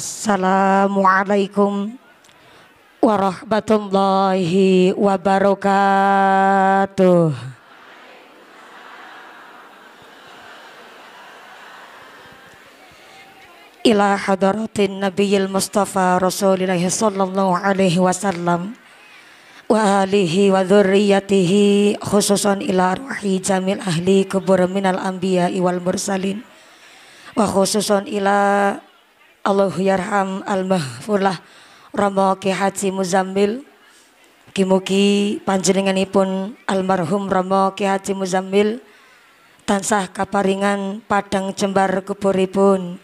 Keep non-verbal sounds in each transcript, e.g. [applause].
Assalamualaikum warahmatullahi wabarakatuh. Ila hadaratin Nabiil Mustafa Rasulillahi sallallahu alaihi wasallam wa alihi wa dzurriyyatihi khususan ila ruhi jamil ahli kubur minal anbiya wal mursalin wa khususan ila Allahu yarham al mahfulah Rama Ki Haji Muzammil Kimuki panjenenganipun almarhum Rama Ki Haji Muzammil tansah kaparingan padang jembar kuburipun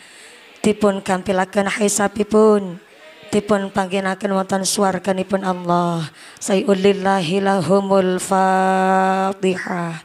dipun gampilaken hisabipun dipun pangginaken wonten swarganipun Allah sayyidillahil lahumul fatihah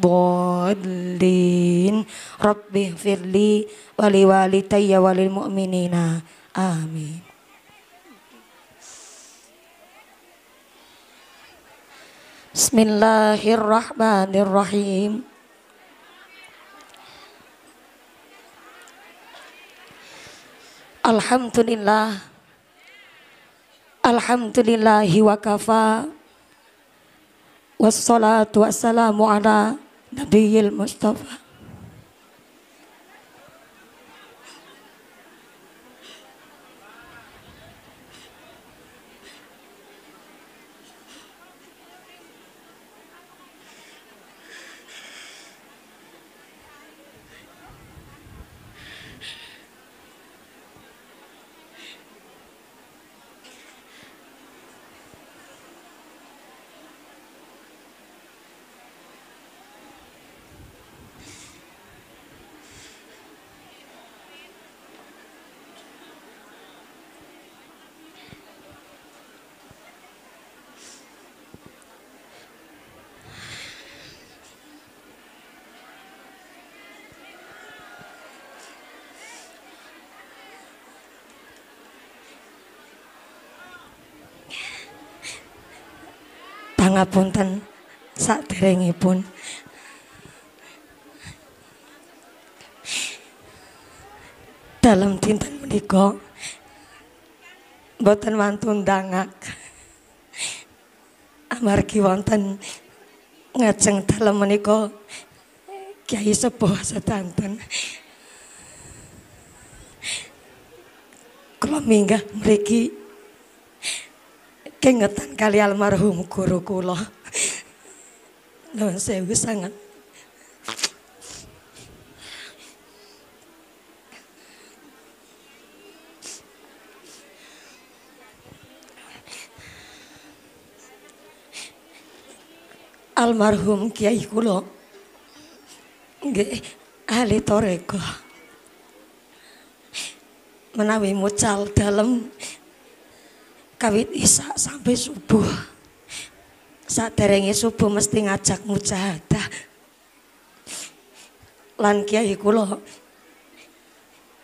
dhalin rabbi firli wali wali tayya wali mu'minina amin Bismillahirrahmanirrahim Alhamdulillah Alhamdulillahi wakafa Wassalatu wassalamu ala Nabiyil Mustafa pangapunten pun Dalam dinten menika boten wantun dangak. Amargi wonten ngajeng dalam menika Kiai Sepuh sedanten. Kula minggah mriki kengetan kali almarhum guru kula. Nuwun sewu sangat. almarhum Kiai Kulo, nggih ahli toreko menawi mucal dalem kawit isa sampai subuh saderenge subuh mesti ngajak mujahadah lan kiai kula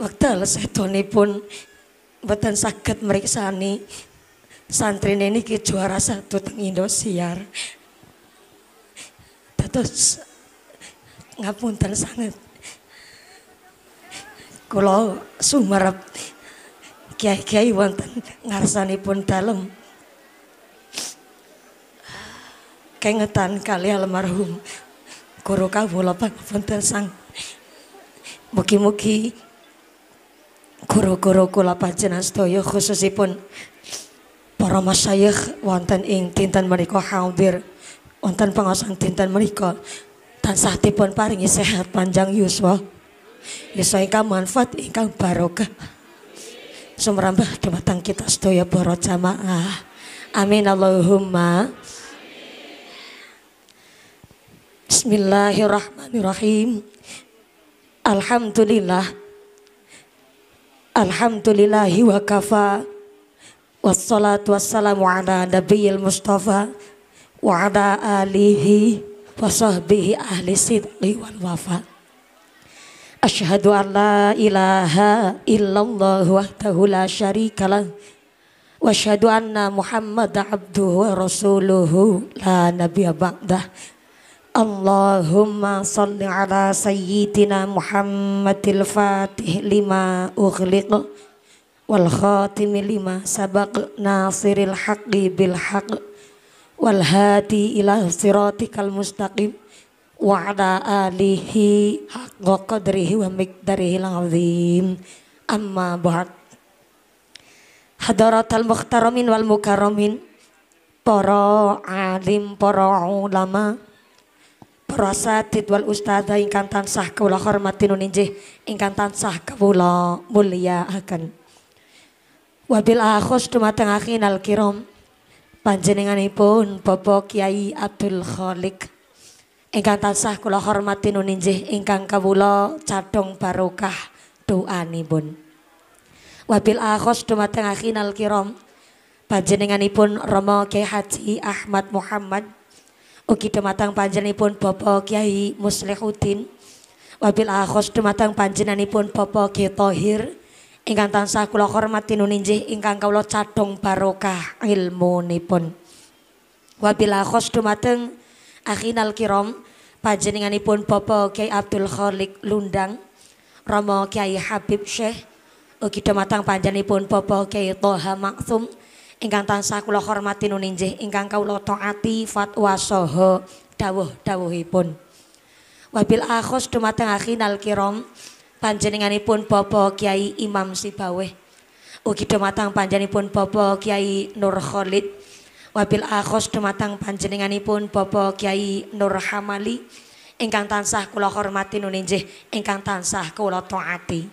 wekdal sedonipun mboten saged mriksani santri niki juara satu teng Indosiar dados ngapunten sangat Kulo sumarap kiai-kiai wonten pun dalem kengetan kali almarhum Guru kawula pangapunten Sang mugi-mugi guru-guru kula panjenengan sedaya khususipun para masyayikh wonten ing dinten menika hadir wonten pengosong dinten menika tansah dipun paringi sehat panjang yuswa yuswa ingkang manfaat ingkang barokah sumrambah kematang kita sedaya para jamaah. Amin Allahumma. Bismillahirrahmanirrahim. Alhamdulillah. Alhamdulillahi wa kafa. Wassalatu wassalamu ala nabiyil mustafa wa ala alihi wa sahbihi ahli sidqi wal wafa. Ashhadu an la ilaha illallah wahdahu la syarika lah Wa ashhadu anna Muhammad abduhu wa rasuluhu la nabiyya ba'dah Allahumma salli ala sayyidina Muhammadil fatih lima ughliq wal khatimi lima sabaq nasiril haqqi bil haqq wal hadi ila siratikal mustaqim wa ala alihi haqqa qadrihi wa miqdarihi azim amma ba'd al mukhtaramin wal mukarramin para alim para ulama para satid wal ustada ingkang tansah kawula hormati nuninjih ingkang tansah kawula mulyakaken wabil akhus dumateng akhinal kiram panjenenganipun Bapak Kiai Abdul Khalik ingkang tansah kula hormati nun injih ingkang kawula cadhong barokah doanipun. Wabil akhos dumateng akhinal kiram panjenenganipun Rama Kyai Haji Ahmad Muhammad ugi dumateng panjenenganipun Bapak Kyai Muslihuddin wabil akhos dumateng panjenenganipun Bapak Kyai tohir ingkang tansah kula hormati nun injih ingkang kawula cadhong barokah ilmunipun. Wabil akhos dumateng akhinal kiram panjenenganipun Bapak Kiai Abdul Khalik Lundang Romo Kiai Habib Syekh ugi dumateng panjenenganipun Bapak Kiai Toha Maksum ingkang tansah kula hormati nuninjih ingkang kawula taati fatwa saha dawuh-dawuhipun wabil akhos dumateng akhinal kiram panjenenganipun Bapak Kiai Imam Sibaweh ugi dumateng panjenenganipun Bapak Kiai Nur Khalid wabil akhos dumatang panjenenganipun Bapak Kiai Nur Hamali ingkang tansah kula hormati nuninjih ingkang tansah kula taati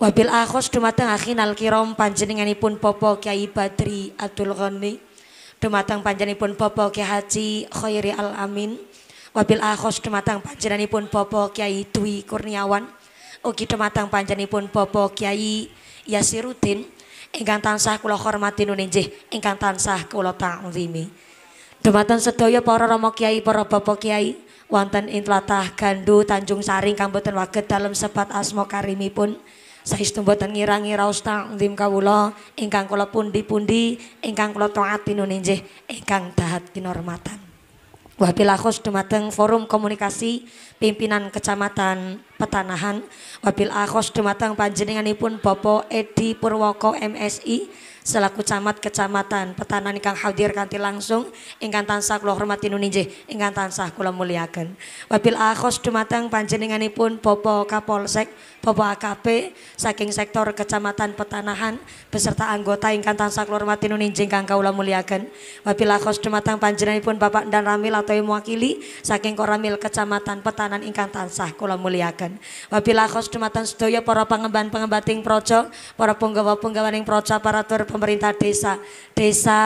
wabil akhos dumateng akhinal kiram panjenenganipun Bapak Kiai Badri Abdul Ghani dumatang panjenenganipun Bapak Kiai Haji Khairi Al Amin wabil akhos dumatang panjenenganipun Bapak Kiai Dwi Kurniawan ugi dumatang panjenenganipun Bapak Kiai Yasirudin ingkang tansah kula hormati nuninjih ingkang tansah kula ta'zimi. Dumateng sedaya para rama kiai, para bapak kiai wonten ing tlatah Gandu Tanjung Saring kang boten waget dalem sebat asma karimipun. Saestu boten ngirangi raos ta'zim kawula ingkang kula pundi-pundi ingkang kula taati nuninjih ingkang dahat kinormatan. Wabilakos dumateng forum komunikasi pimpinan kecamatan Petanahan Wabil akos dumateng panjenenganipun Bapak Edi Purwoko MSI selaku camat kecamatan Petanahan ingkang hadir kanthi langsung ingkang tansah kula hormati nuninjih ingkang tansah kula muliakan. Wabil akos dumateng panjenenganipun Bapak Kapolsek Bapak AKP saking sektor Kecamatan Petanahan beserta anggota ingkang tansah kula hormati nun injing kang kawula mulyakaken. Wabillahi khosdumatang panjenenganipun Bapak dan Ramil atau mewakili saking Koramil Kecamatan Petanan ingkang tansah kula mulyakaken. Wabillahi studio sedaya para pangemban-pengembating projo, para penggawa punggawaning projo aparatur pemerintah desa, desa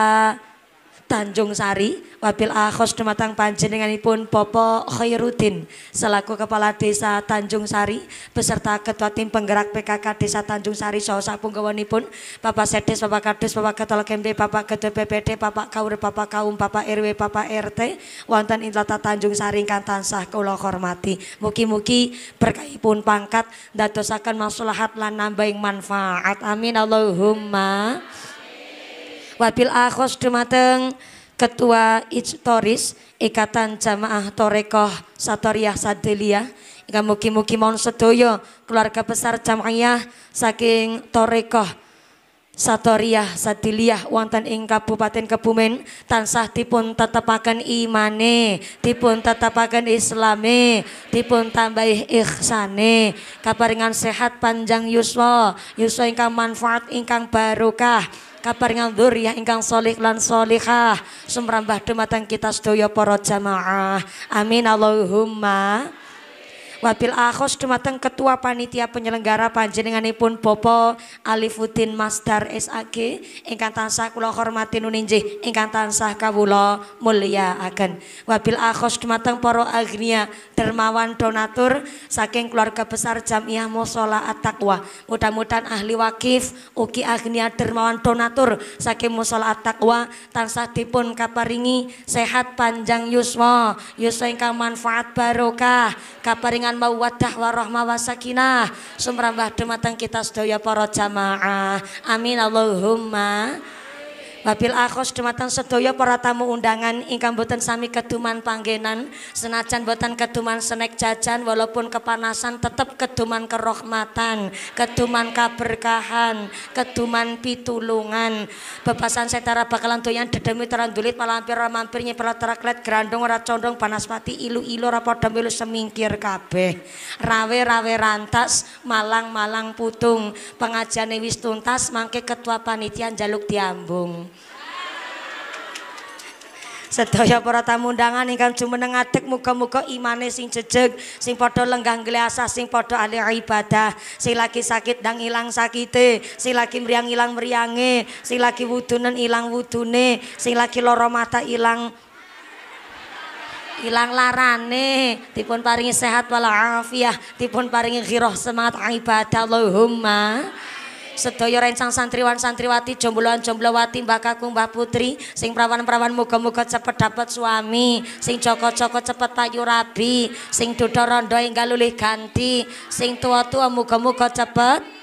Tanjung Sari wabil akhos dumatang panjenenganipun Popo Khairuddin selaku Kepala Desa Tanjung Sari beserta Ketua Tim Penggerak PKK Desa Tanjung Sari saha Punggawanipun, Bapak Sedes, Bapak Kades, Bapak Ketol KMB, Bapak Ketua PPD, Bapak Kaur, Bapak Kaum, Bapak RW, Bapak RT wonten ing Tanjung Sari Ingkan tansah Kulau hormati. muki-muki muki berkaipun pangkat ndadosaken maslahat lan nambahin manfaat. Amin Allahumma. Wabil akhos dumateng Ketua Ijtoris Ikatan Jamaah Torekoh Satoriah Sadelia Ika mugi-mugi mohon keluarga besar jamaah saking Torekoh Satoriah Sadiliah wonten ing Kabupaten Kebumen tansah dipun tetepaken imane, dipun tetepaken islame, dipun tambahi ihsane, kaparingan sehat panjang yuswa, yuswa ingkang manfaat ingkang barokah kaparingan ya ingkang solik lan sholihah sumrambah matang kita sedaya poro jamaah amin Allahumma Wabil akhos dumateng ketua panitia penyelenggara panjenenganipun Bopo Alifuddin Masdar SAG ingkang tansah kula hormati nuninjih ingkang tansah kawula agen. Wabil akhos dumateng poro agnia dermawan donatur saking keluarga besar Jamiah Musola Atakwa. Mudah-mudahan ahli wakif Uki agnia dermawan donatur saking Musola Atakwa tansah dipun kaparingi sehat panjang yuswa, yuswa ingkang manfaat barokah kaparingan paringan mawaddah warahmah wasakinah sumrambah dumateng kita sedaya para jamaah amin Allahumma Wabil Akos dumatan sedoyo para tamu undangan ingkang boten sami keduman panggenan senajan boten keduman senek jajan walaupun kepanasan tetap keduman kerohmatan, keduman kaberkahan, keduman pitulungan. Bebasan setara bakalan doyan dedemi terandulit malampir ramampir mampir teraklet gerandung racondong panas mati ilu-ilu ora ilu semingkir kabeh. Rawe-rawe rantas malang-malang putung. pengajian wis tuntas mangke ketua panitian jaluk diambung. Sedaya para tamu undangan ingkang jumeneng adek muga-muga imane sing jejeg, sing padha lenggang gleasah, sing padha ahli ibadah, sing lagi sakit dang ilang sakite, sing lagi mriyang ilang mriyange, sing lagi wudunen ilang wudune, sing lagi lara mata ilang ilang larane dipun paringi sehat walafiah dipun paringi ghirah semangat ibadah Allahumma Sedaya rencang santriwan santriwati, jombloan jomblowati, mbak kakung, mbak putri, sing prawan-prawan muga-muga cepet dapat suami, sing joko-joko cepet payu rabi, sing duda rondo enggal lulih ganti, sing tua-tua muga-muga cepet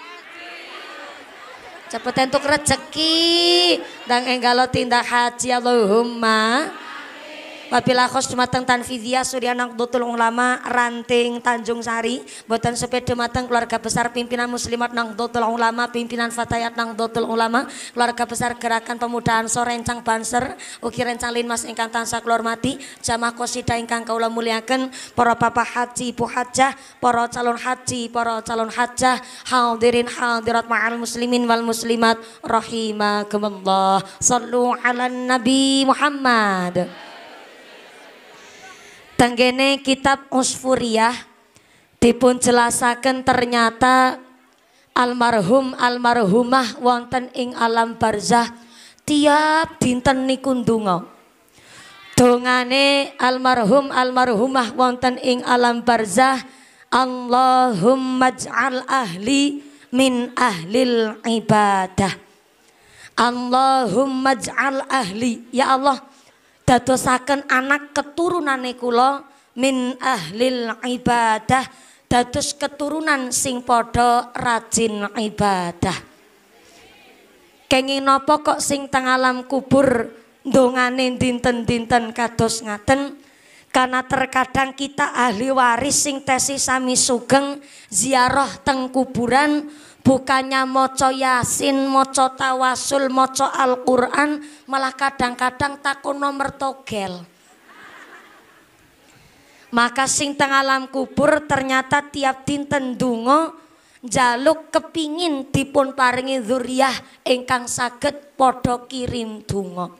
cepet entuk rezeki dan enggalo tindak haji Allahumma Wabila khos dumateng Tanfidia Suryanang Dutul Ulama Ranting Tanjung Sari buatan sepeda matang keluarga besar pimpinan muslimat Nang Dutul Ulama Pimpinan Fatayat Nang Dutul Ulama Keluarga besar gerakan pemuda Ansor Rencang Banser ukiran Rencang Linmas Ingkang Tansa Keluar Mati Jamah Kosida Ingkang Kaula Muliakan Para Bapak Haji Ibu Hajah Para calon haji poro calon hajah Haldirin haldirat ma'al muslimin wal muslimat rahimah Rahimakumullah Sallu ala Nabi Muhammad Tenggene kitab Usfuriyah dipun jelasaken ternyata almarhum almarhumah wonten ing alam barzah tiap dinten niku ndonga. Dongane almarhum almarhumah wonten ing alam barzah Allahumma ja'al ahli min ahlil ibadah. Allahumma ja'al ahli. Ya Allah, dadosaken anak keturunane kula min ahlil ibadah dados keturunan sing padha rajin ibadah kenging napa kok sing teng alam kubur ndongane dinten-dinten kados ngaten karena terkadang kita ahli waris sing tesi sami sugeng ziarah teng kuburan bukannya moco yasin, moco tawasul, moco Al-Quran, malah kadang-kadang takut nomor togel. Maka sing teng alam kubur ternyata tiap dinten dungo jaluk kepingin dipun paringi zuriyah ingkang saged podok kirim dungo.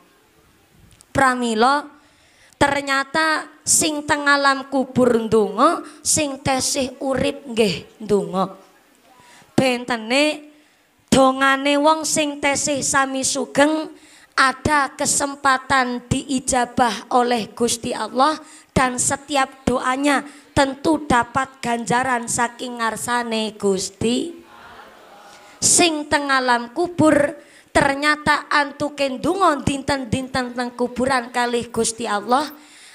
Pramilo ternyata sing teng alam kubur dungo sing tesih urip nggih dungo bentene dongane wong sing tesih sami sugeng ada kesempatan diijabah oleh Gusti Allah dan setiap doanya tentu dapat ganjaran saking ngarsane Gusti sing teng alam kubur ternyata antu dungon dinten-dinten teng kuburan kali Gusti Allah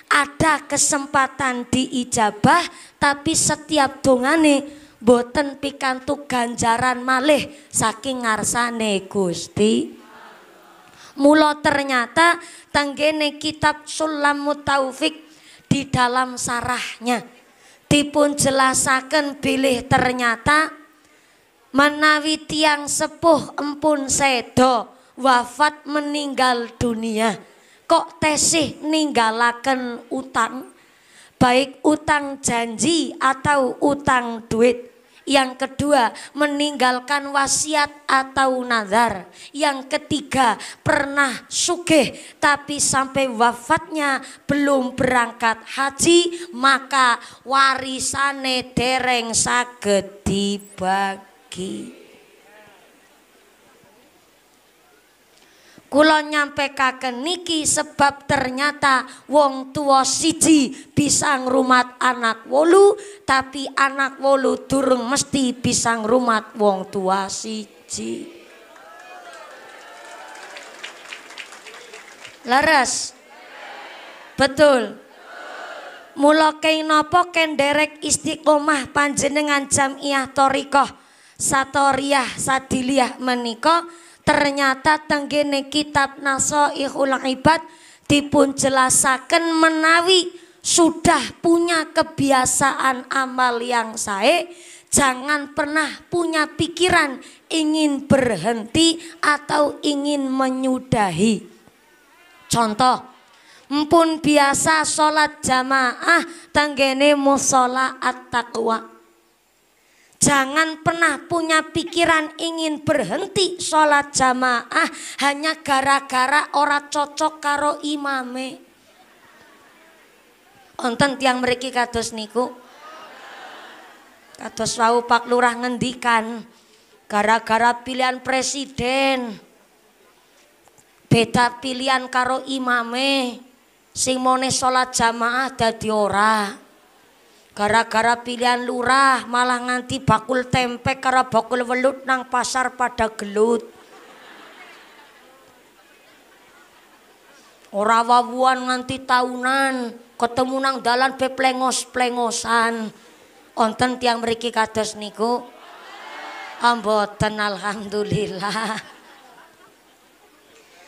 ada kesempatan diijabah tapi setiap dongane boten pikantuk ganjaran malih saking ngarsane Gusti Mula ternyata tanggene kitab Sulamut Taufik di dalam sarahnya dipun jelasaken pilih ternyata menawi tiang sepuh empun sedo wafat meninggal dunia kok tesih ninggalaken utang baik utang janji atau utang duit yang kedua, meninggalkan wasiat atau nazar. Yang ketiga, pernah sugih tapi sampai wafatnya belum berangkat haji, maka warisane dereng saged dibagi. Kula nyampekaken niki sebab ternyata wong tua siji bisa ngrumat anak wolu, tapi anak wolu durung mesti bisa ngrumat wong tua siji. Leres. Betul. Mula ken derek istiqomah panjenengan jamiah torikoh satoriah sadiliah menikoh ternyata tenggene kitab Nasoihul Ibad dipun jelasaken menawi sudah punya kebiasaan amal yang sae jangan pernah punya pikiran ingin berhenti atau ingin menyudahi contoh mpun biasa sholat jamaah tenggene musola at-taqwa Jangan pernah punya pikiran ingin berhenti sholat jamaah hanya gara-gara ora cocok karo imame. Onten tiang mereka kados niku. Kados wau Pak Lurah ngendikan gara-gara pilihan presiden. Beda pilihan karo imame. Sing mone sholat jamaah dadi ora. Gara-gara pilihan lurah malah nganti bakul tempe karena bakul welut nang pasar pada gelut. Ora wawuan nganti tahunan, ketemu nang dalan peplengos plengos-plengosan. Onten tiang meriki kados niku. Amboten alhamdulillah.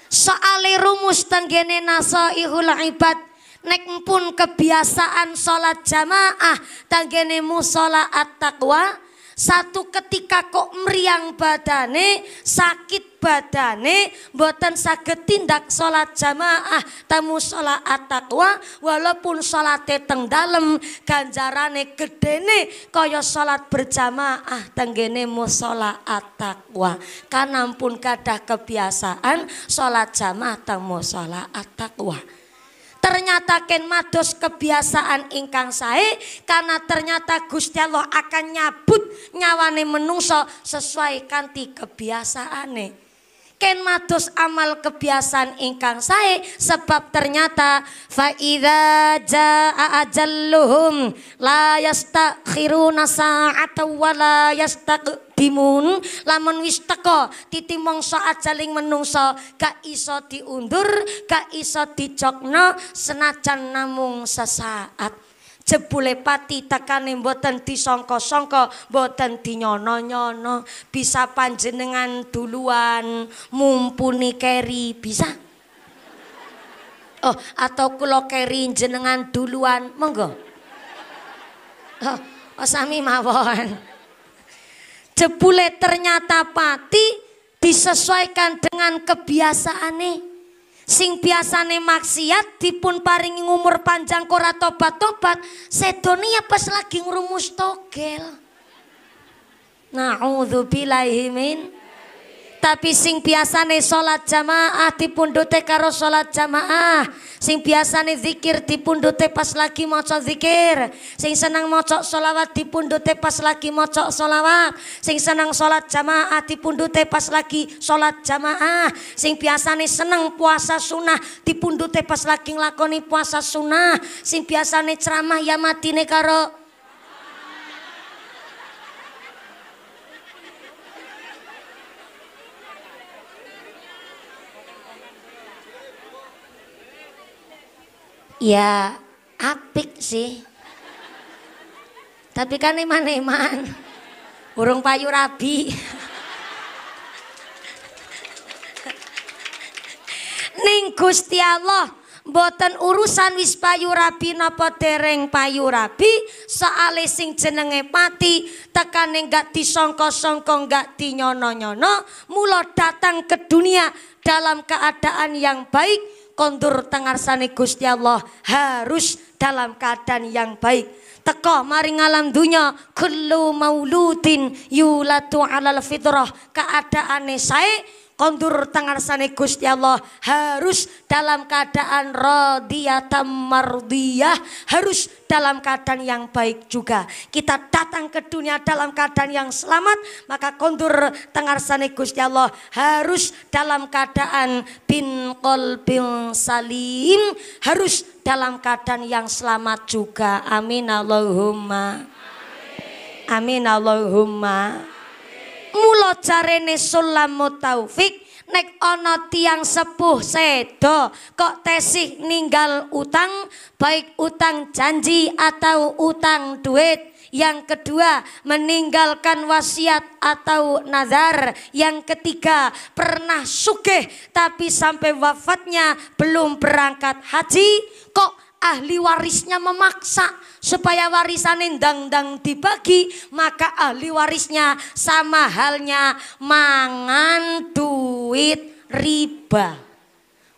Soale rumus tenggene nasaihul ibad nek pun kebiasaan sholat jamaah tanggene musola at taqwa satu ketika kok meriang badane sakit badane buatan sakit tindak sholat jamaah tamu sholat taqwa walaupun sholat teng dalam ganjarane kedene koyo sholat berjamaah sholat musala taqwa kanampun kadah kebiasaan sholat jamaah teng sholat taqwa Ternyata ken mados kebiasaan ingkang sae karena ternyata Gusti Allah akan nyabut nyawane menungso sesuai kanti kebiasaane. Ken matus amal kebiasaan ingkang sae sebab ternyata faida jaa ajalluhum la yastakhiruna sa'ata wa la yastaq lamun wis teko titi mongso ajaling menungso ka iso diundur ka iso dicokno senacan namung sesaat jebule pati tekane mboten disangka-sangka mboten dinyono-nyono bisa panjenengan duluan mumpuni keri bisa oh atau kula keri jenengan duluan monggo oh, oh sami mawon jebule ternyata pati disesuaikan dengan kebiasaan nih sing biasane maksiat dipun paringi umur panjang kora tobat-tobat sedonia ya pas lagi ngrumus togel naudzubillahi tapi sing biasane salat jamaah dipundhute karo salat jamaah, sing biasane zikir dipundhute pas lagi maca zikir, sing senang maca selawat dipundhute pas lagi maca selawat, sing senang salat jamaah dipundhute pas lagi salat jamaah, sing biasane seneng puasa sunah dipundhute pas lagi nglakoni puasa sunah, sing biasane ceramah ya matine karo Ya apik sih. Tapi kan eman-eman. Burung payu rabi. Ning Gusti Allah boten urusan wis payu rabi napa dereng payu rabi soale sing jenenge pati tekane gak disangka-sangka gak dinyono-nyono mulo datang ke dunia dalam keadaan yang baik kondur sani Gusti Allah harus dalam keadaan yang baik teko maring alam dunya kullu mauludin yulatu alal fitrah keadaan saya kondur tangarsane Gusti Allah harus dalam keadaan radiyatam mardiyah harus dalam keadaan yang baik juga kita datang ke dunia dalam keadaan yang selamat maka kondur tangarsane Gusti Allah harus dalam keadaan bin qalbin salim harus dalam keadaan yang selamat juga amin Allahumma amin Allahumma mulo carene sulamu Taufik nek ono tiang sepuh sedo kok tesih ninggal utang baik utang janji atau utang duit yang kedua meninggalkan wasiat atau nazar yang ketiga pernah sugih tapi sampai wafatnya belum berangkat haji kok ahli warisnya memaksa supaya warisan warisannya dangdang dibagi, maka ahli warisnya sama halnya mangan duit riba.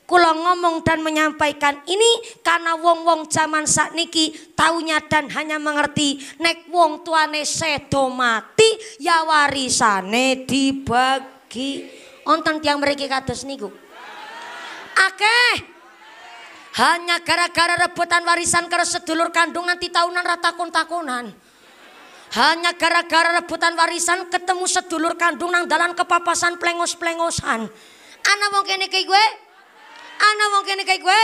Kulo ngomong dan menyampaikan ini karena wong-wong zaman saat niki taunya dan hanya mengerti nek wong tuane sedo mati ya warisane dibagi. Onten tiang mereka kados niku. Akeh hanya gara-gara rebutan warisan karo sedulur kandungan di tahunan ratakon-takonan. Hanya gara-gara rebutan warisan ketemu sedulur kandung nang dalan kepapasan plengos-plengosan. Ana wong kene kaya gue? Ana wong kene kaya gue?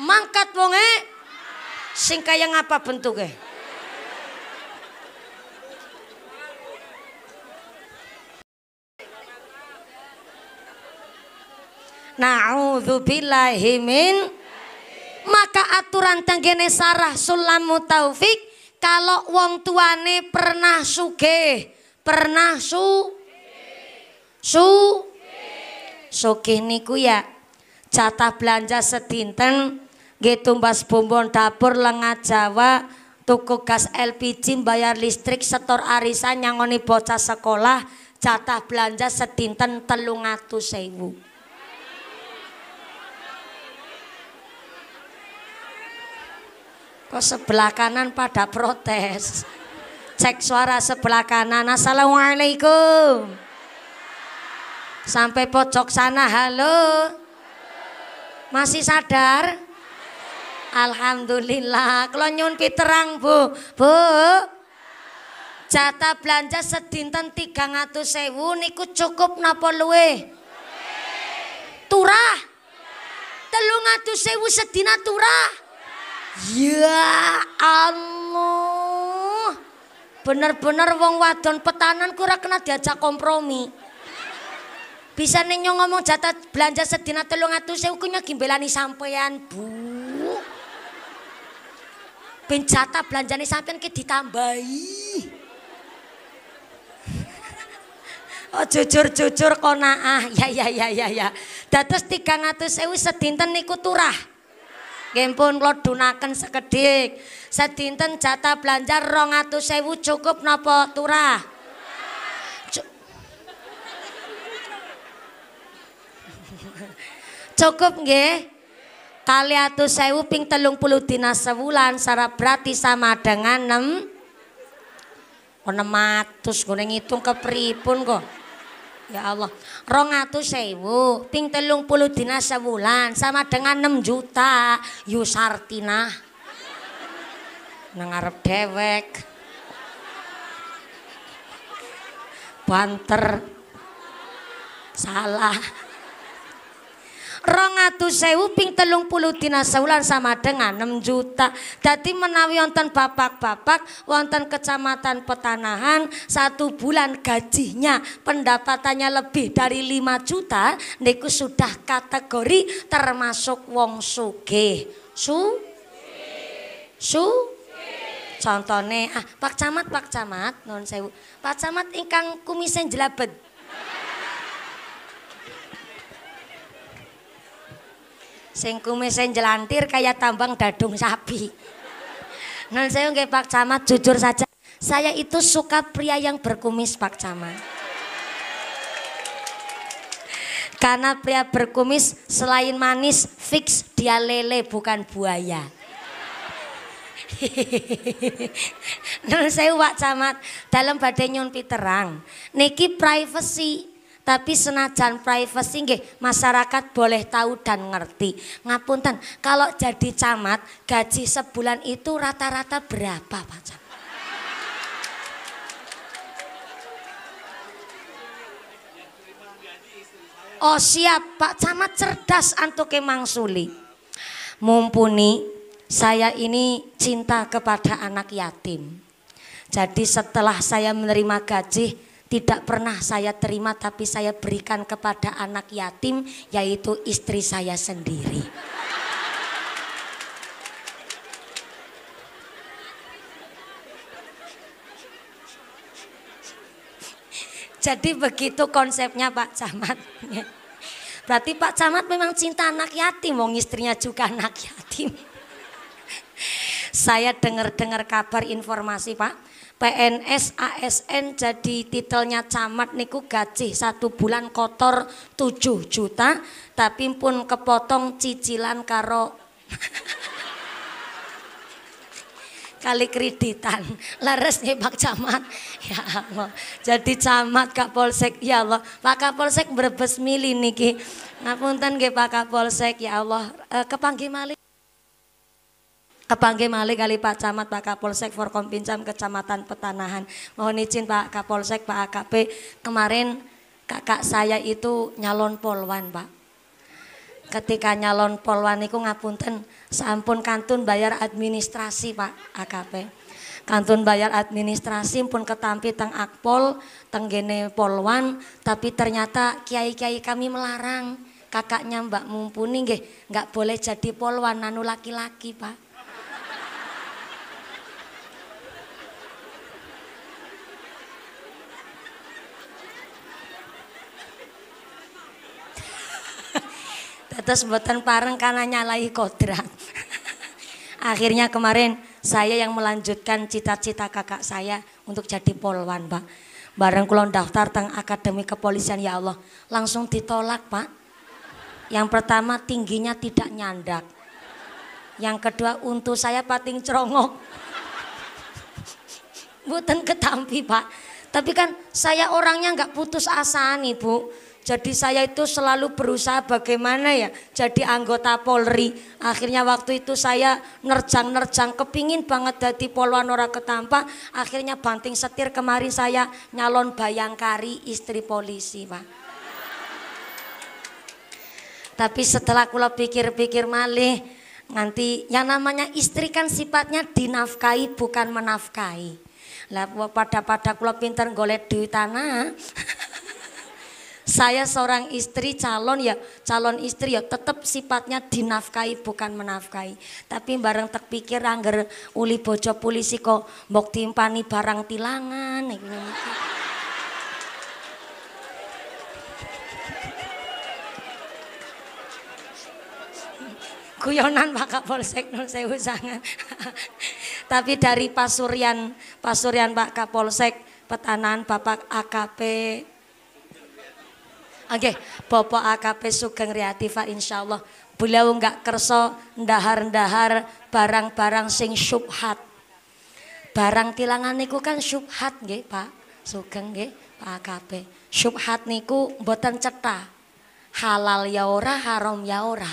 Mangkat wonge sing kaya ngapa bentuke? Na'udzubillahi min maka aturan tenggene sarah sulamu taufik kalau wong tuane pernah suge, pernah su su suge niku ya jatah belanja setinten gitu mbas bumbon dapur lengah Jawa tuku gas LPG bayar listrik setor arisan yang nyangoni bocah sekolah jatah belanja setinten telung atus sewu Kok sebelah kanan pada protes. Cek suara sebelah kanan. Assalamualaikum. Sampai pojok sana. Halo. Masih sadar? Alhamdulillah. Kalau nyun terang bu, bu. Jatah belanja sedinten 300 sewu niku cukup napa luwe? Turah. Telung sewu sedina turah. Ya Allah. Bener-bener wong wadon petanan kura kena diajak kompromi. Bisa nenyong ngomong jatah belanja sedina telung atu saya ukunya gimbelani sampean bu. Ben jatah nih sampean ke ditambahi. Oh jujur-jujur kona ah ya ya ya ya ya. Datus 300 ewu sedinten niku turah. Gimpun kula dunaken sekedik, Sedinten jatah belanja rong 200.000 cukup nopo turah? [laughs] Cukup nggih? Kali atus sewu ping telung puluh dina sewulan sarap berarti sama dengan 6 Oh 600 gue ngitung kepripun kok. Ya Allah, rongatu sewu, ping telung puluh dina sebulan sama dengan 6 juta yusartina. Nang dewek. Banter. Salah rongatus sewu ping telung puluh dina sebulan sama dengan enam juta jadi menawi wonten bapak-bapak wonten kecamatan petanahan satu bulan gajinya pendapatannya lebih dari lima juta niku sudah kategori termasuk wong suge su su Contohnya ah Pak Camat Pak Camat non sewu Pak Camat ingkang kumisen jelabet Sing kumise jelantir kayak tambang dadung sapi. Non saya nggak Pak Camat jujur saja, saya itu suka pria yang berkumis Pak Camat. Karena pria berkumis selain manis fix dia lele bukan buaya. Nun saya Pak Camat dalam badai nyun piterang. Niki privacy tapi senajan privacy nggih, masyarakat boleh tahu dan ngerti. Ngapunten, kalau jadi camat gaji sebulan itu rata-rata berapa Pak Camat? Oh siap Pak Camat cerdas antuke mangsuli. Mumpuni saya ini cinta kepada anak yatim. Jadi setelah saya menerima gaji, tidak pernah saya terima tapi saya berikan kepada anak yatim yaitu istri saya sendiri. Jadi begitu konsepnya Pak Camat. Berarti Pak Camat memang cinta anak yatim, mau istrinya juga anak yatim. Saya dengar-dengar kabar informasi Pak, PNS ASN jadi titelnya camat niku gaji satu bulan kotor 7 juta tapi pun kepotong cicilan karo [laughs] kali kreditan leres nih Pak Camat [laughs] ya Allah jadi camat kak polsek ya Allah Pak Kapolsek berbes lini niki ngapunten nggih Pak Kapolsek ya Allah e, malih kepanggil mali kali Pak Camat, Pak Kapolsek, Pincam, Kecamatan Petanahan. Mohon izin Pak Kapolsek, Pak AKP, kemarin kakak saya itu nyalon polwan Pak. Ketika nyalon polwan itu ngapunten, sampun kantun bayar administrasi Pak AKP. Kantun bayar administrasi pun ketampi teng akpol, teng gene polwan, tapi ternyata kiai-kiai kami melarang kakaknya Mbak Mumpuni nggih nggak boleh jadi polwan nanu laki-laki Pak Dados mboten pareng karena nyalahi kodrat. [laughs] Akhirnya kemarin saya yang melanjutkan cita-cita kakak saya untuk jadi polwan, Pak. Bareng kulon daftar tentang Akademi Kepolisian ya Allah, langsung ditolak, Pak. Yang pertama tingginya tidak nyandak. Yang kedua untuk saya pating cerongok. [laughs] Bukan ketampi, Pak. Tapi kan saya orangnya nggak putus asa nih, Bu. Jadi saya itu selalu berusaha bagaimana ya jadi anggota Polri. Akhirnya waktu itu saya nerjang-nerjang kepingin banget jadi poluan ora ketampa. Akhirnya banting setir kemarin saya nyalon bayangkari istri polisi Pak. Tapi setelah kula pikir-pikir malih nanti yang namanya istri kan sifatnya dinafkahi bukan menafkahi. Lah pada pada kula pinter golek duit tanah. [laughs] saya seorang istri calon ya calon istri ya tetap sifatnya dinafkahi bukan menafkahi tapi bareng terpikir angger uli bojo polisi kok mbok timpani barang tilangan guyonan Pak Kapolsek nol saya sangat. [laughs] Tapi dari Pasurian Pasurian Pak Kapolsek, petanan Bapak AKP Oke, Bapak AKP Sugeng Riatifa insya Allah beliau enggak kerso ndahar-ndahar barang-barang sing syubhat. Barang tilangan niku kan syubhat nggih, Pak Sugeng nggih, Pak AKP. Syubhat niku mboten cetha. Halal ya ora, haram ya ora.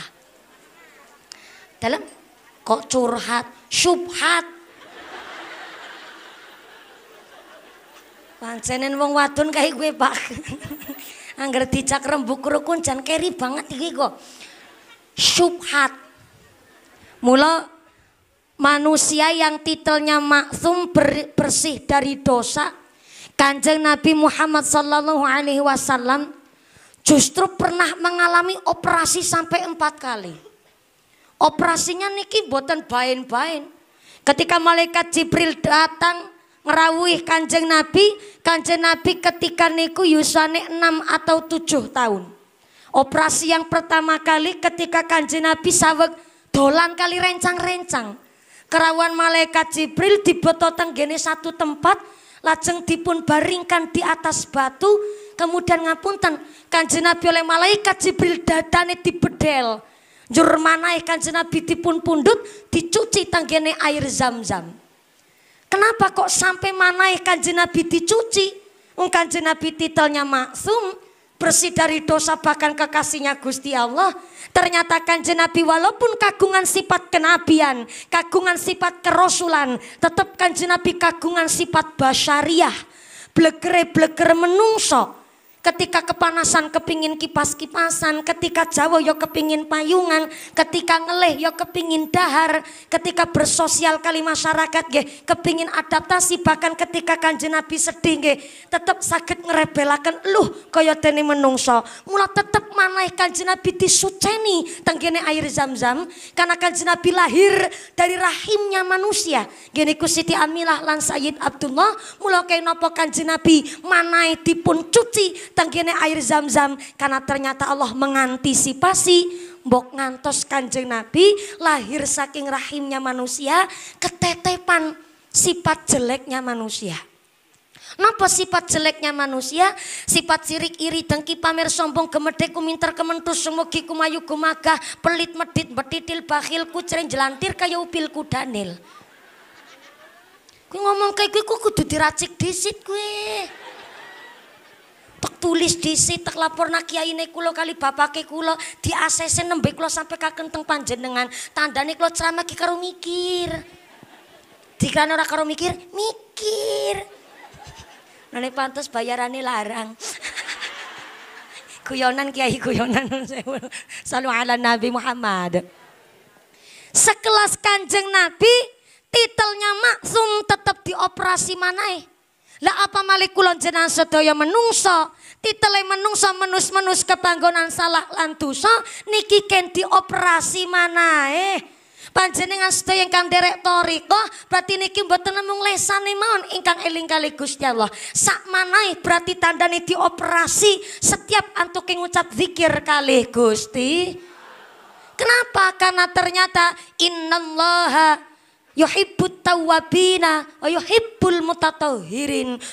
Dalam kok curhat, syubhat. Pancenen wong wadon kayak gue, Pak. [laughs] Angger dicak rembuk rukun jan keri banget iki kok. Syubhat. Mula manusia yang titelnya maksum bersih dari dosa. Kanjeng Nabi Muhammad sallallahu alaihi wasallam justru pernah mengalami operasi sampai empat kali. Operasinya niki boten bain-bain. Ketika malaikat Jibril datang ngerawuh Kanjeng Nabi, Kanjeng Nabi ketika niku yusane enam atau tujuh tahun. Operasi yang pertama kali ketika Kanjeng Nabi sawek dolan kali rencang-rencang. Kerawan malaikat Jibril dibeto tenggene satu tempat, lajeng dipun baringkan di atas batu, kemudian ngapunten Kanjeng Nabi oleh malaikat Jibril dadane dibedel. bedel. Jurmanai Kanjeng Nabi dipun pundut dicuci tanggene air zam-zam. Kenapa kok sampai mana kanjeng Nabi dicuci? Kanjeng Nabi titelnya maksum, bersih dari dosa bahkan kekasihnya Gusti Allah. Ternyata kanjeng Nabi walaupun kagungan sifat kenabian, kagungan sifat kerosulan, tetap kanjeng Nabi kagungan sifat basyariah, Blegere-blegere menungso Ketika kepanasan kepingin kipas-kipasan, ketika Jawa yo kepingin payungan, ketika ngeleh yo kepingin dahar, ketika bersosial kali masyarakat nggih kepingin adaptasi bahkan ketika Kanjeng Nabi sedih tetap tetap sakit ngerebelakan luh kaya dene menungso. Mula tetap manaih Kanjeng Nabi disuceni tenggene air Zam-zam karena Kanjeng Nabi lahir dari rahimnya manusia. ku Siti Amilah lan Sayyid Abdullah mula kaya nopo Kanjeng Nabi manai dipun cuci Tangkine air zam-zam karena ternyata Allah mengantisipasi mbok ngantos kanjeng Nabi lahir saking rahimnya manusia ketetepan sifat jeleknya manusia. Napa sifat jeleknya manusia? Sifat sirik iri dengki pamer sombong gemedek kuminter kementus semogi kumayu gumagah pelit medit betitil bakhil kucereng jelantir kaya upil kudanil. Kuwi ngomong kayak gue, kudu diracik disit gue tak tulis di sini, tak kiai ini kulo kali bapak ke kulo di ACC nembe sampai kaken kakenteng panjenengan nih kulo ceramah ki karo mikir dikran orang karo mikir mikir nane pantas bayarane larang kuyonan [laughs] kiai kuyonan, selalu [laughs] ala nabi Muhammad sekelas kanjeng nabi titelnya maksum tetap dioperasi eh? Lah apa malih kulon jenang sedaya menungso. Titele menungso menus-menus kebanggonan salah lantuso, dosa niki ken dioperasi manae. Eh. Panjenengan sedaya ingkang derek toriko berarti niki mboten namung lesane mawon ingkang eling kali Gusti Allah. Sak manae berarti tandane dioperasi setiap antuking ngucap zikir kali Gusti. Kenapa? Karena ternyata innallaha Yohibut tawabina wa yuhibbul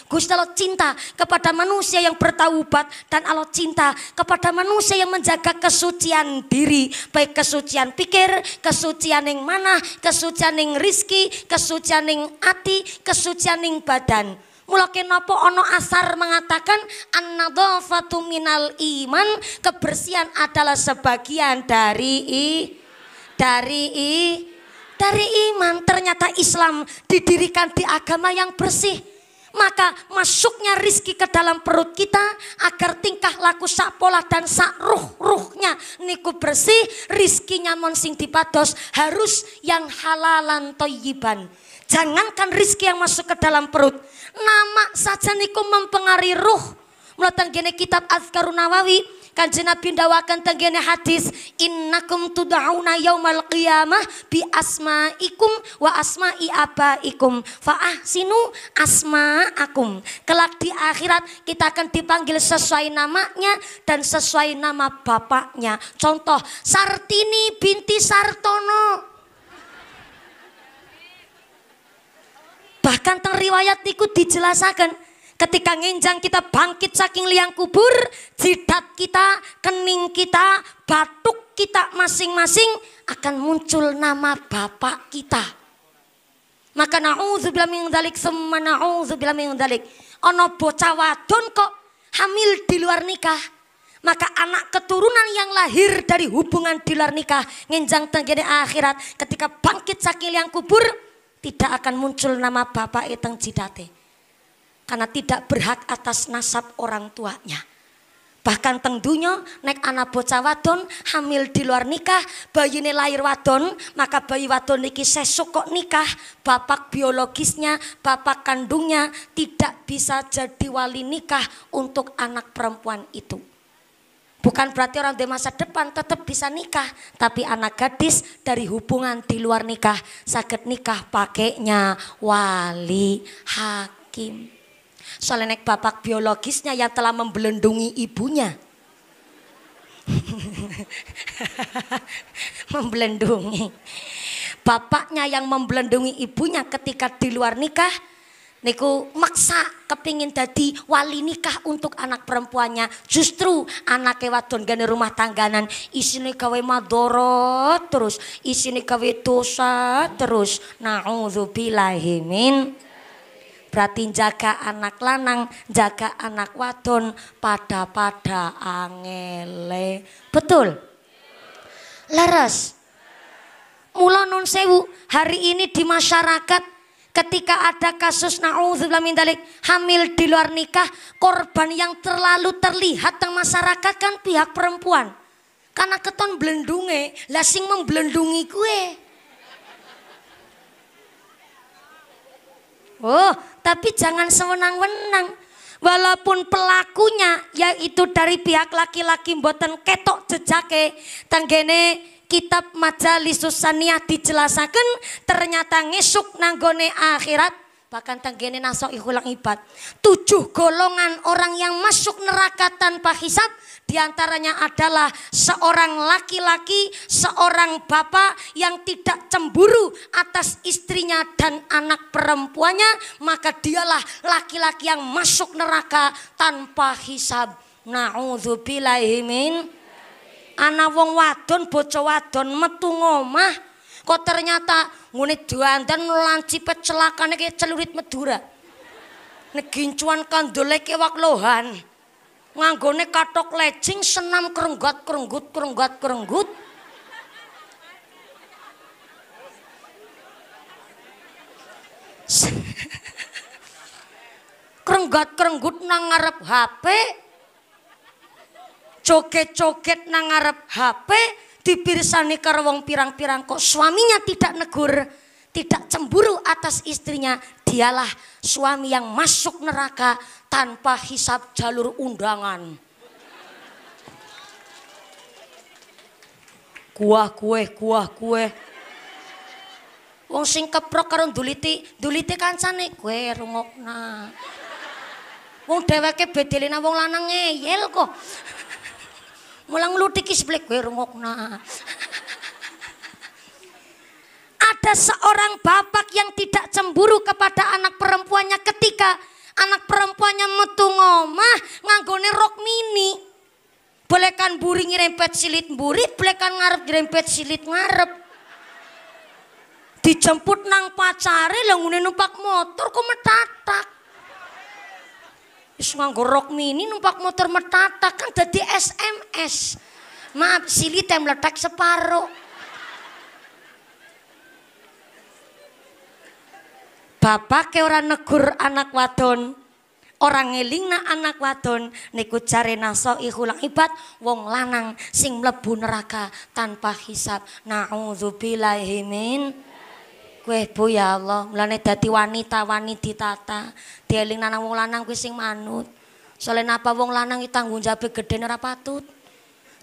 Gusti Allah cinta kepada manusia yang bertaubat dan Allah cinta kepada manusia yang menjaga kesucian diri, baik kesucian pikir, kesucian yang mana, kesucian yang rizki, kesucian yang hati, kesucian yang badan. Mulake napa ono asar mengatakan an minal iman, kebersihan adalah sebagian dari i dari i dari iman ternyata Islam didirikan di agama yang bersih. Maka masuknya rizki ke dalam perut kita agar tingkah laku sak pola dan sak ruh ruhnya niku bersih, rizkinya monsing dipados harus yang halalan toyiban. Jangankan rizki yang masuk ke dalam perut, nama saja niku mempengaruhi ruh. melalui gini kitab Azkarun Nawawi, kanjeng Nabi ndawakan tenggene hadis innakum tud'auna yaumal qiyamah bi asma'ikum wa asma'i abaikum fa ahsinu asma'akum kelak di akhirat kita akan dipanggil sesuai namanya dan sesuai nama bapaknya contoh Sartini binti Sartono bahkan teng riwayat niku dijelasaken Ketika nginjang kita bangkit saking liang kubur, jidat kita, kening kita, batuk kita masing-masing akan muncul nama Bapak kita. Maka na'udzubillah min dzalik, summa na'udzubillah min dzalik. Ono bocah wadon kok hamil di luar nikah. Maka anak keturunan yang lahir dari hubungan di luar nikah, nginjang tenggene akhirat, ketika bangkit saking liang kubur, tidak akan muncul nama bapak itu jidate karena tidak berhak atas nasab orang tuanya. Bahkan tengdunya naik anak bocah wadon hamil di luar nikah, bayi ini lahir wadon, maka bayi wadon niki sesuk kok nikah, bapak biologisnya, bapak kandungnya tidak bisa jadi wali nikah untuk anak perempuan itu. Bukan berarti orang di masa depan tetap bisa nikah, tapi anak gadis dari hubungan di luar nikah sakit nikah pakainya wali hakim. Soalnya bapak biologisnya yang telah membelendungi ibunya. [laughs] membelendungi. Bapaknya yang membelendungi ibunya ketika di luar nikah, niku maksa kepingin jadi wali nikah untuk anak perempuannya. Justru anak wadon gane rumah tangganan isi gawe madorot terus, isi gawe dosa terus. Nauzubillahi min berarti jaga anak lanang, jaga anak wadon pada-pada angele. Betul? Leres. Mula non sewu, hari ini di masyarakat ketika ada kasus na'udzubillah min dalik, hamil di luar nikah, korban yang terlalu terlihat di masyarakat kan pihak perempuan. Karena keton blendunge, lasing memblendungi kue. Oh, tapi jangan sewenang-wenang. Walaupun pelakunya yaitu dari pihak laki-laki mboten ketok jejake tanggene kitab majalis susaniah dijelasaken ternyata ngesuk nanggone akhirat Bahkan tenggene nasok ikulang ibat. Tujuh golongan orang yang masuk neraka tanpa hisap. diantaranya adalah seorang laki-laki, seorang bapak yang tidak cemburu atas istrinya dan anak perempuannya. Maka dialah laki-laki yang masuk neraka tanpa Nah Na'udzubillahimin. Ana wong wadon, bocah wadon metu ngomah Kok ternyata ngene dandan lancipet celakane ke celurit Madura. Negincuan kandole ke waklohan. Nganggone katok lecing senam kerenggot kerenggut kerenggot kerenggut. Kerenggot-kerenggut [laughs] nang ngarep HP. Joget-joget nang ngarep HP dipirsani karo wong pirang-pirang kok suaminya tidak negur, tidak cemburu atas istrinya, dialah suami yang masuk neraka tanpa hisap jalur undangan. Kuah kue, kuah kue. Wong sing keprok karo duliti, duliti kancane kue rungokna. Wong dheweke bedelina wong lanang ngeyel kok. Mulang nglutiki belik gue rungokna. Ada seorang bapak yang tidak cemburu kepada anak perempuannya ketika anak perempuannya metu ngomah nganggone rok mini. Bolekan buri ngirempet silit buri, bolekan ngarep ngirempet silit ngarep. Dijemput nang pacare langgune numpak motor kok metatak. Wis nganggo rok mini numpak motor metata kan dadi SMS. Maaf, tem letak separo Bapak ke orang negur anak wadon. Orang nak anak wadon niku cari naso ihulang ibat wong lanang sing mlebu neraka tanpa hisap Nauzubillahi min Kueh bu ya Allah, mulane dadi wanita wani ditata, dieling nanang wong lanang kuwi sing manut. soalnya napa wong lanang itu tanggung jawab gede nora patut.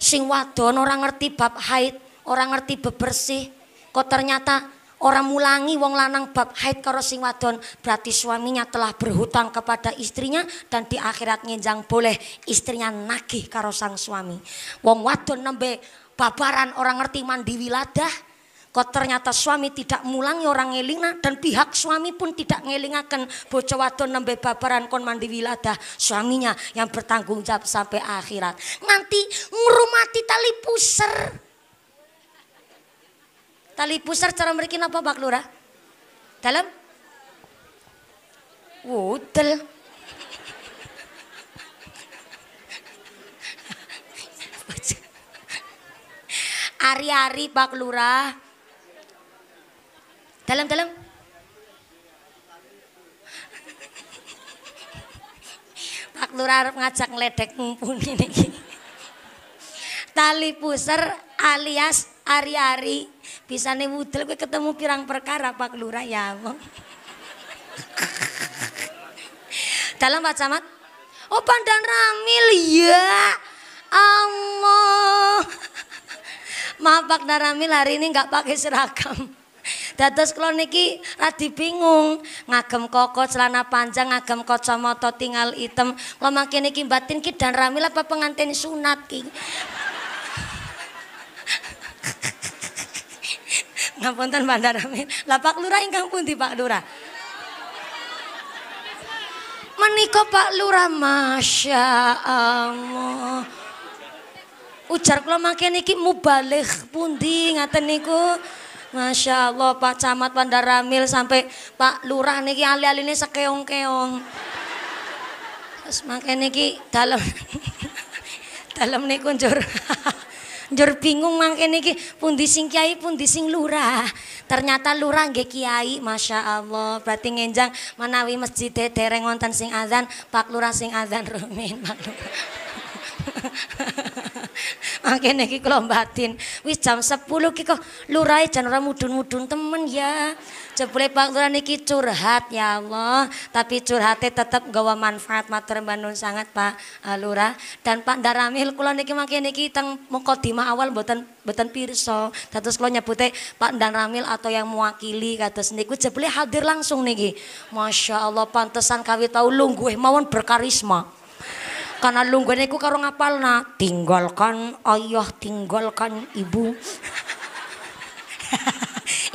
Sing wadon orang ngerti bab haid, orang ngerti bebersih, kok ternyata orang mulangi wong lanang bab haid karo sing wadon berarti suaminya telah berhutang kepada istrinya dan di akhirat nyenjang boleh istrinya nagih karo sang suami wong wadon nembe babaran orang ngerti mandi wiladah Kok ternyata suami tidak mulangi orang ngelingna dan pihak suami pun tidak ngelingakan bojo wadon nembe babaran kon mandi wiladah suaminya yang bertanggung jawab sampai akhirat. nanti ngurumati tali puser. Tali puser cara merikin apa Pak Lurah? Dalam? Wudel. [laughs] Ari-ari Pak Lurah, dalam dalam. Pak Lurah ngajak ngeledek mumpun ini. Tali puser alias ari-ari bisa nih wudel gue ketemu pirang perkara Pak Lurah ya wong. Dalam Pak Camat, oh pandan ramil ya Allah. Maaf Pak Naramil hari ini nggak pakai seragam. Dados kula niki radi bingung ngagem koko celana panjang ngagem kacamata tinggal item. Kula mangke niki batin ki dan ramil apa pengantin sunat ki. [laughs] Ngapunten Pak Amin. Lah Pak Lurah ingkang pundi Pak Lurah? Menika Pak Lurah Masya Allah. Ujar kula mangke niki mubaligh pundi ngaten niku. Masya Allah Pak Camat Pandaramil sampai Pak Lurah niki alih-alih ini sekeong-keong. Terus makanya niki dalam [laughs] dalam niku njur. [laughs] njur bingung mangke niki pun sing kiai pundi sing lurah. Ternyata lurah nggih kiai, Masya Allah. Berarti ngenjang menawi masjid dereng wonten sing azan, Pak Lurah sing azan [laughs] rumin, Pak Lurah. [laughs] Makanya iki kelombatin, batin. Wis jam 10 kita, kok lurae jan mudun-mudun temen ya. Jebule Pak Lurah niki curhat ya Allah, tapi curhatnya tetap gawa manfaat matur bandun sangat Pak eh, Lurah dan Pak Daramil kula niki mangkene iki teng mukadimah awal buatan buatan pirsa. terus kula nyebute Pak Daramil atau yang mewakili kados niku jebule hadir langsung niki. Masya Allah pantesan kawit tau lungguh mawon berkarisma. Karena lunggane aku karo na tinggalkan ayah, tinggalkan ibu. [laughs]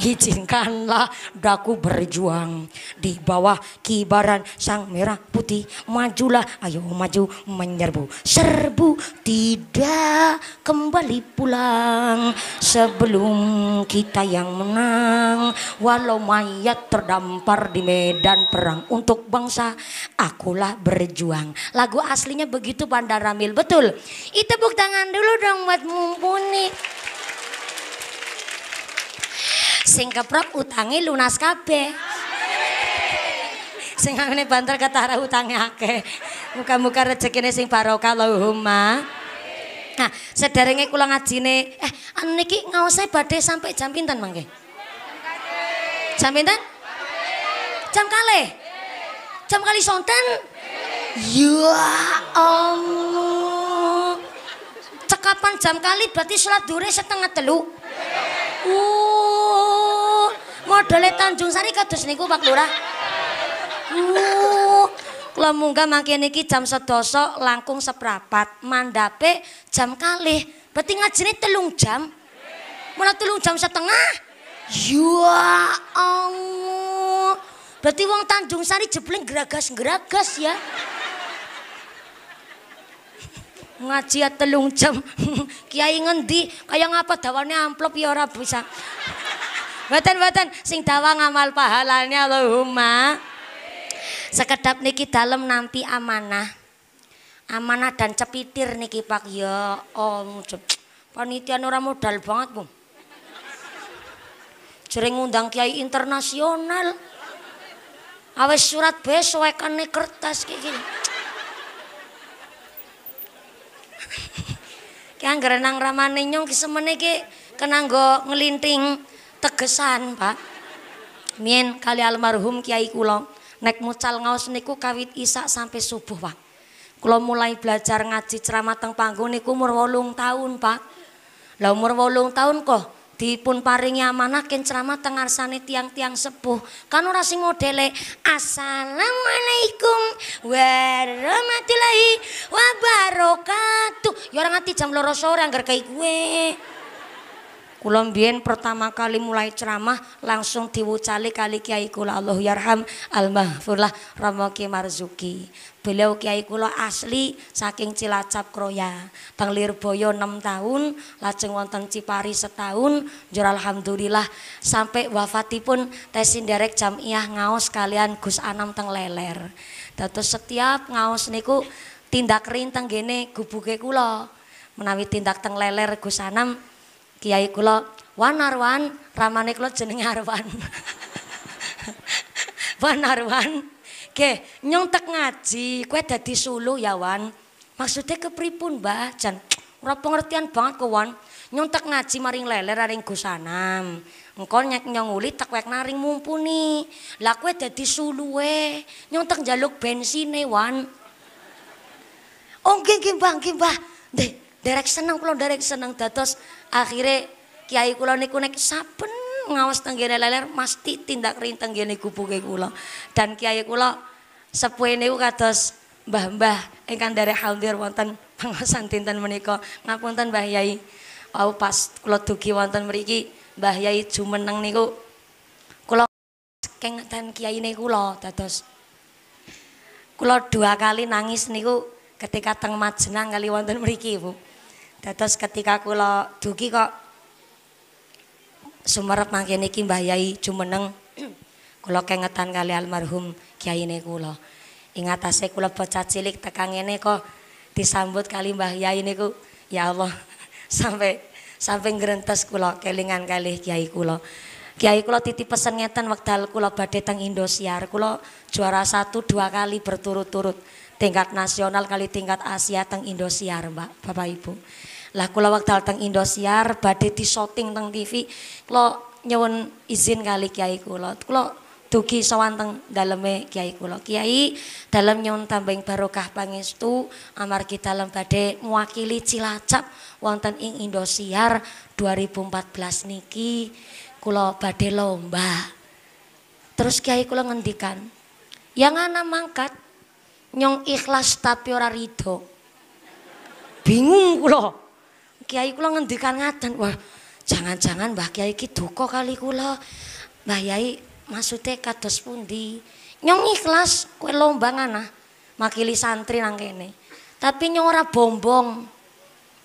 izinkanlah daku berjuang di bawah kibaran sang merah putih majulah ayo maju menyerbu serbu tidak kembali pulang sebelum kita yang menang walau mayat terdampar di medan perang untuk bangsa akulah berjuang lagu aslinya begitu Pandaramil betul itu buk tangan dulu dong buat mumpuni sing keprok utangi lunas kabeh. Sing ngene banter ketara utange akeh. Muka-muka rezekine sing barokah Allahumma. Nah, sederenge kula ngajine, eh anu niki ngaose badhe sampai jam pinten mangke? Jam pinten? Jam kali? Jam kali sonten? Ya Allah. Cekapan jam kali berarti sholat dure setengah telu. Uh, Modele Tanjung Sari kados niku Pak Lurah. Uh, kula munggah mangke niki jam 11 langkung seprapat, mandape, jam kali, Berarti ngajine telung jam. mana telung jam setengah. Ya Allah. Berarti wong Tanjung Sari jebling geragas-geragas ya. ngaji ya telung jam [laughs] kiai ngendi kaya ngapa dawane amplop ya ora bisa Buatan buatan sing dawa ngamal pahalanya Allahumma. Sekedap niki dalam nampi amanah. Amanah dan cepitir niki Pak ya Oh, panitia nora modal banget, Bu. Jering undang kiai internasional. Awas surat besok ekane kertas kayak gini. Kayak anggaran ramane nyong ki semene kenang go ngelinting tegesan pak mien kali almarhum kiai kulong nek mucal ngaus niku kawit isak sampai subuh pak kalau mulai belajar ngaji ceramah teng panggung niku umur wolung tahun pak lah umur wolung tahun kok dipun paringi amanah ken ceramah teng sana tiang-tiang sepuh kan ora sing modele assalamualaikum warahmatullahi wabarakatuh ya orang ngati jam loro sore anggar kaya gue Kula pertama kali mulai ceramah langsung diwucali kali Kiai kula Allah yarham Al lah Ramaki Marzuki. Beliau Kiai kula asli saking Cilacap Kroya. Teng Lirboyo enam tahun, lajeng wonten Cipari setahun, jur alhamdulillah sampai wafatipun Tesinderek Jamiah ngaos kalian Gus Anam tang Leler. Dados setiap ngaos niku tindak rintang gene gubuke kula. Menawi tindak tang leler Gus Anam Kiai kula Wan Arwan, ramane kula jeneng Arwan. [laughs] Wan Arwan. ke nyong tek ngaji, kue dadi sulu ya Wan. Maksudnya kepripun Mbah? Jan ora pengertian banget kowe Wan. Nyong tek ngaji maring leler aring gusanam. Engko nyek nyong uli tek wek naring mumpuni. Lah kue dadi we nyong tek njaluk e Wan. Oh nggih nggih deh derek seneng kalau derek seneng dados Akhirnya kiai kula niku nek saben ngawas tenggene leler mesti tindak rin tenggene gubuke kula. Dan kiai kula sepuhe niku kados mbah-mbah ingkang dari hadir wonten pangosan dinten menika. Ngapunten Mbah Yai. Wau pas kula dugi wonten mriki Mbah Yai jumeneng niku kula Kiai kiyaine kula dados kula dua kali nangis niku ketika teng majenang kali wonten mriki, Bu. Tetos ketika kula dugi kok sumerep mangke niki Mbah Yai jumeneng kula kengetan kali almarhum kiai kula. Ing atase kula bocah cilik tekang ngene kok disambut kali Mbah Yai niku ya Allah sampai [laughs] sampai ngrentes kula kelingan kali kiai kula. Kiai kula titip pesen ngeten waktu kula badhe teng Indosiar. Kula juara satu dua kali berturut-turut tingkat nasional kali tingkat Asia teng Indosiar, Mbak, Bapak Ibu. Lah kula waktu teng Indosiar badai di syuting teng TV, kula nyuwun izin kali kiai kula. lo, tuki sowan teng daleme kiai kula. Kiai dalem nyuwun tambeng barokah pangestu amargi dalem badhe mewakili Cilacap wonten ing Indosiar 2014 niki kula badai lomba. Terus kiai kula ngendikan, "Yang ana mangkat nyong ikhlas tapi ora ridho." Bingung kula. Kiai kula ngendikan ngaten, wah jangan-jangan Mbah Kiai ki duka kali kula. Mbah Yai maksudnya kados pundi? Nyong ikhlas kue lomba ngana makili santri nang kene. Tapi nyong ora bombong.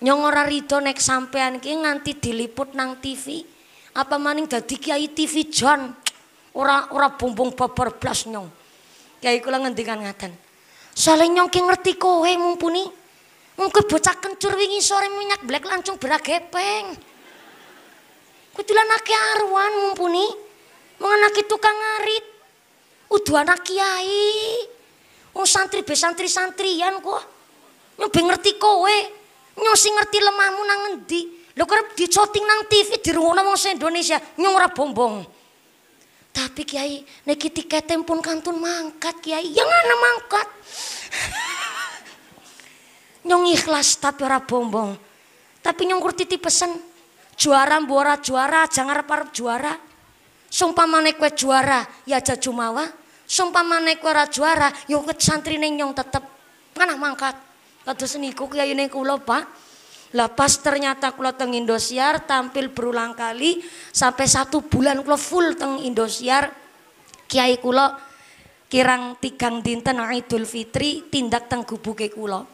Nyong ora rido nek sampean ki nganti diliput nang TV. Apa maning dadi Kiai TV John. Ora ora bombong babar blas nyong. Kiai kula ngendikan ngaten. soalnya nyong ki ngerti kowe mumpuni Wong kowe bocah kencur wingi sore minyak black langsung beragepeng. Kudulah naki arwan mumpuni. Menganaki tukang ngarit. Udu anak kiai. Wong santri be santri-santrian kok. Nyobe ngerti kowe. Nyosi ngerti lemahmu nang ngendi. Lho kok dicoting nang TV di rumah wong indonesia nyong ora bombong. Tapi kiai, niki tiketem pun kantun mangkat kiai. Yang ana mangkat. [laughs] nyong ikhlas tapi ora bombong tapi nyong titip pesen juara mbora juara jangan arep juara sumpah mana kue juara ya aja jumawa sumpah mana kue ora juara yo ya santri neng nyong tetep mana mangkat kados niku kiyayine kula Pak lah pas ternyata kula teng Indosiar tampil berulang kali sampai satu bulan kula full teng Indosiar kiai kula kirang tigang dinten Idul Fitri tindak teng gubuke kula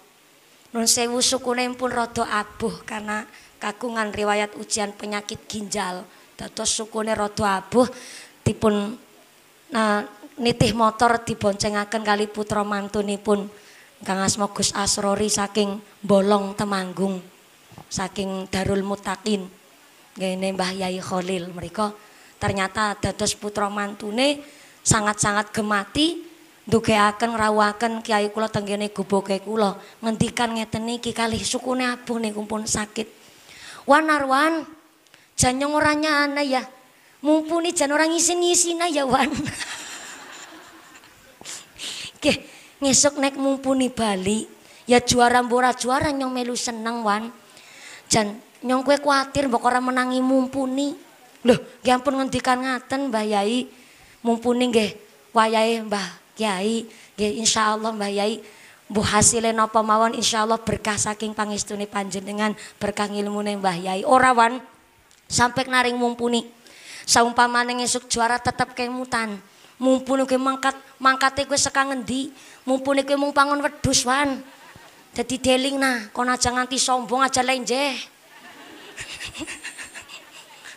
Nun sewu sukune pun rada abuh karena kagungan riwayat ujian penyakit ginjal. Dados sukune rada abuh dipun nah, nitih motor diboncengaken kali putra mantunipun Kang Asma Gus Asrori saking Bolong Temanggung saking Darul Mutakin. Ngene Mbah Yai Khalil mereka ternyata dados putra mantune sangat-sangat gemati akan rawakan kiai kula tenggene guboge kula ngendikan ngeten niki kalih sukune abuh niku pun sakit wanarwan wan nyong orangnya nyana ya mumpuni jan ora ngisin-ngisina ya wan Oke, [laughs] ngesuk nek mumpuni Bali ya juara mbora juara nyong melu seneng wan jan nyong kue kuatir mbok ora menangi mumpuni loh gampun ampun ngendikan ngaten Mbah Yai mumpuni nggih wayahe Mbah Kiai, Insya insyaallah Mbah Yai mbuh hasile napa mawon insyaallah berkah saking pangestune panjenengan, berkah ilmune Mbah Yai. Ora wan naring mumpuni. Saumpamane ngesuk juara tetep kemutan. Mumpuni kowe mangkat, mangkat gue sekarang ngendi? Mumpuni kowe mumpangon pangon wedhus wan. jadi deling nah, kau aja nganti sombong aja je. [laughs]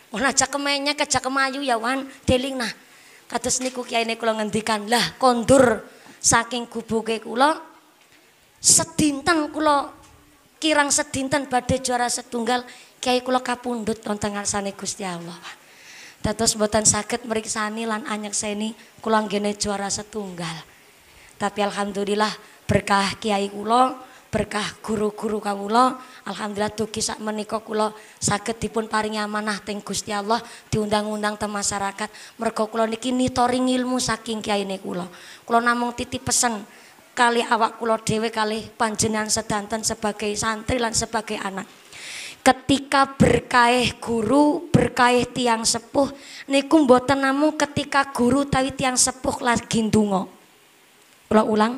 Kau aja kemenya kejak kemayu ya wan, deling nah. Kados niku kiyaine kula ngendikan, "Lah kondur saking gubuke kula sedinten kula kirang sedinten badhe juara setunggal kiai kula kapundhut wonten ngarsane Gusti Allah." Dados mboten saged mriksani lan seni kula nggene juara setunggal. Tapi alhamdulillah berkah kiai kula berkah guru-guru kawula alhamdulillah dugi sak menika kula saged dipun paringi amanah teng Gusti Allah diundang-undang te masyarakat mergo kula niki nitori ilmu saking kiyaine kula kula namung titip pesen kali awak kula dhewe kali panjenengan sedanten sebagai santri lan sebagai anak ketika berkaih guru berkaih tiang sepuh niku mboten namung ketika guru tawi tiang sepuh lagi ndonga kula ulang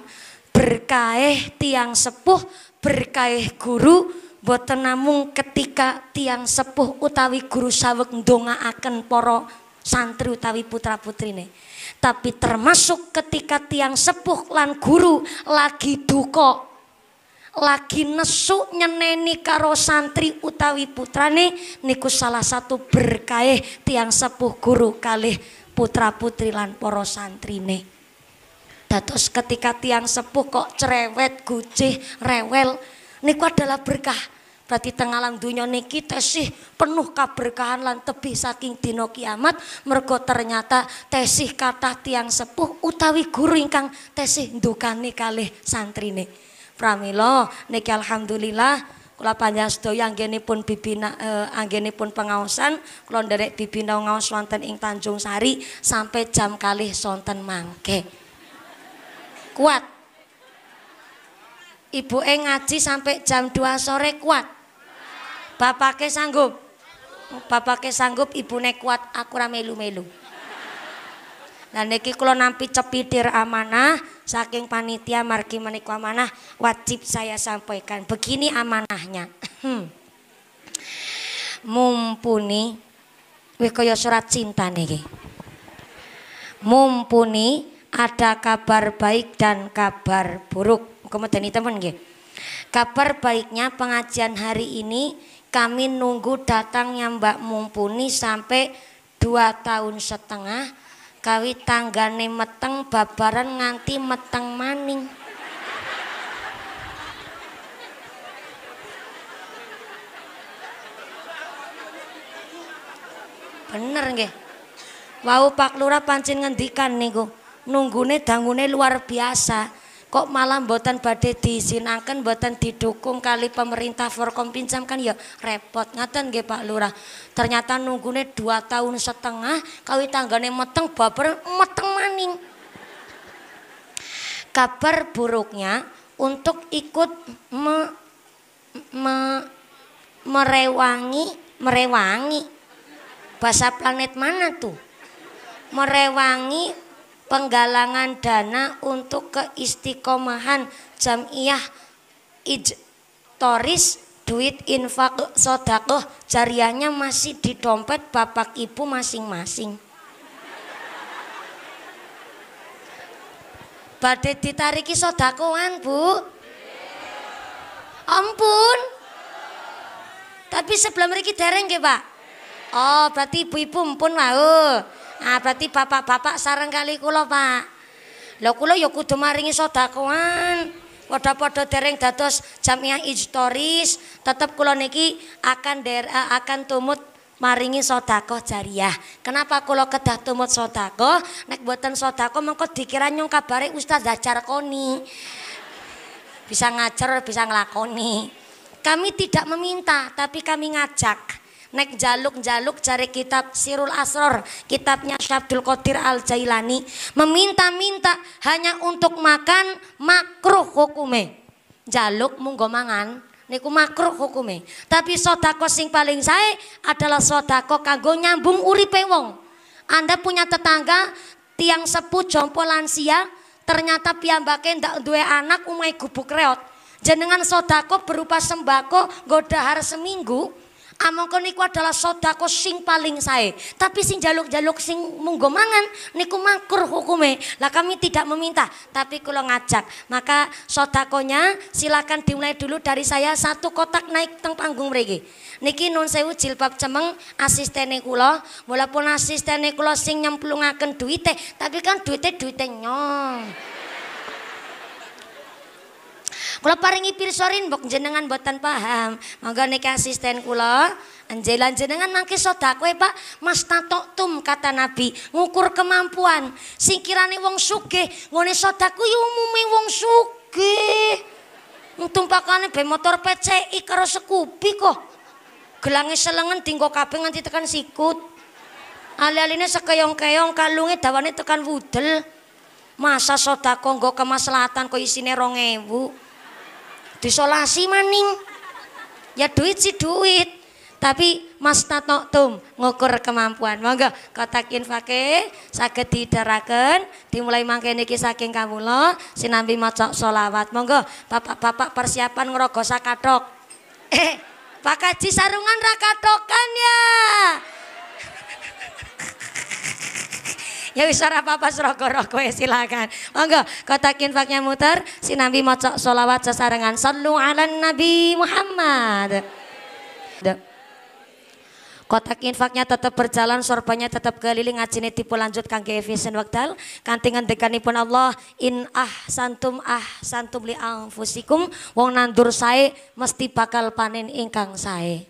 berkaih tiang sepuh, berkaih guru, boten namung ketika tiang sepuh utawi guru sawek akan poro santri utawi putra-putrine. Tapi termasuk ketika tiang sepuh lan guru lagi duko lagi nesuk nyeneni karo santri utawi putrane niku salah satu berkaih tiang sepuh guru kali putra-putri lan santri ne. Dados ketika tiang sepuh kok cerewet, gucih, rewel, niku adalah berkah. Berarti tengah alam dunia niki tesih penuh berkah lan tebih saking dina kiamat mergo ternyata tesih kata tiang sepuh utawi guru ingkang tesih ndukani santri nih. Pramila niki alhamdulillah kula panjang sedaya anggenipun bibina eh, pengausan, klon kula nderek bibina ngaos wonten ing Tanjung Sari sampai jam kali sonten mangke kuat ibu e ngaji sampai jam 2 sore kuat ke sanggup ke sanggup ibu ne kuat aku ra melu-melu Nah niki kalau nampi cepidir amanah saking panitia margi menikwa amanah wajib saya sampaikan. Begini amanahnya. Hmm. Mumpuni wikoyo kaya surat cinta niki. Mumpuni ada kabar baik dan kabar buruk. Kemudian teman nggih. Kabar baiknya pengajian hari ini kami nunggu datangnya Mbak Mumpuni sampai dua tahun setengah kawi tanggane meteng babaran nganti meteng maning. Bener nggih. Wau Pak Lurah pancen ngendikan niku nunggune dangune luar biasa kok malam buatan badai disinangkan buatan didukung kali pemerintah Forkom pinjam kan ya repot ngaten nggih Pak Lurah ternyata nunggune dua tahun setengah kawi tanggane meteng baper meteng maning kabar buruknya untuk ikut me, me, merewangi merewangi bahasa planet mana tuh merewangi penggalangan dana untuk keistiqomahan jamiah ijtoris duit infak sodakoh jariahnya masih di dompet bapak ibu masing-masing badai ditariki sodakohan bu ampun tapi sebelum ini dereng ya Pak oh berarti ibu-ibu mpun mau Ah berarti bapak-bapak sareng kali kula, Pak. Lho kula ya kudu maringi sedakoan. Padha-padha dereng dados jamiah historis, tetep kula niki akan der, eh, akan tumut maringi sodako jariah. Kenapa kalau kedah tumut sodako, nek buatan sodako mengko dikira nyong kabare Ustaz Hajar Koni. Bisa ngajar, bisa ngelakoni. Kami tidak meminta, tapi kami ngajak nek jaluk-jaluk cari kitab Sirul Asror, kitabnya Syabdul Qadir Al Jailani, meminta-minta hanya untuk makan makruh hukume. Jaluk munggo mangan niku makruh hukume. Tapi sodako sing paling saya adalah sodako kanggo nyambung uripe wong. Anda punya tetangga tiang sepuh jompo lansia ternyata piyambake ndak duwe anak umai gubuk reot jenengan sodako berupa sembako godahar seminggu Amangka niku adalah sodako sing paling sae. Tapi sing jaluk-jaluk sing munggo mangan niku mangkur hukume. Lah kami tidak meminta, tapi kula ngajak. Maka sodakonya silakan dimulai dulu dari saya satu kotak naik teng panggung mriki. Niki nun sewu jilbab cemeng asistene kula, mulapun asistene kula sing nyemplungaken duite, tapi kan duite duite nyong. Kula paringi pirsa mbok jenengan boten paham. Monggo niki asisten kula. Anjelan jenengan mangke Kowe Pak. Mas tum kata Nabi, ngukur kemampuan. Singkirane wong sugih, ngene sedekah kuwi umume wong sugih. pakane be motor PCI karo sekupi kok. Gelange selengen dinggo kabeh nganti tekan sikut. Ali-aline sekeyong-keyong kalunge dawane tekan wudel. Masa sedekah nggo kemaslahatan kok isine 2000 disolasi maning ya duit sih duit tapi mas tum ngukur kemampuan monggo kotak infake saged didaraken dimulai mangke niki saking kawula sinambi maca solawat monggo bapak-bapak persiapan ngrogo sakatok eh Pak sarungan rakatokan ya Ya wis ora apa-apa srogo ya silakan. Monggo kotakin faknya muter Si nabi maca sholawat sesarengan sallu ala nabi Muhammad. Kotak infaknya tetap berjalan, sorbannya tetap keliling, ini tipu lanjut kang kangge efisien Kantingan dekani pun Allah in ah santum ah santum li fusikum, wong nandur saya mesti bakal panen ingkang saya.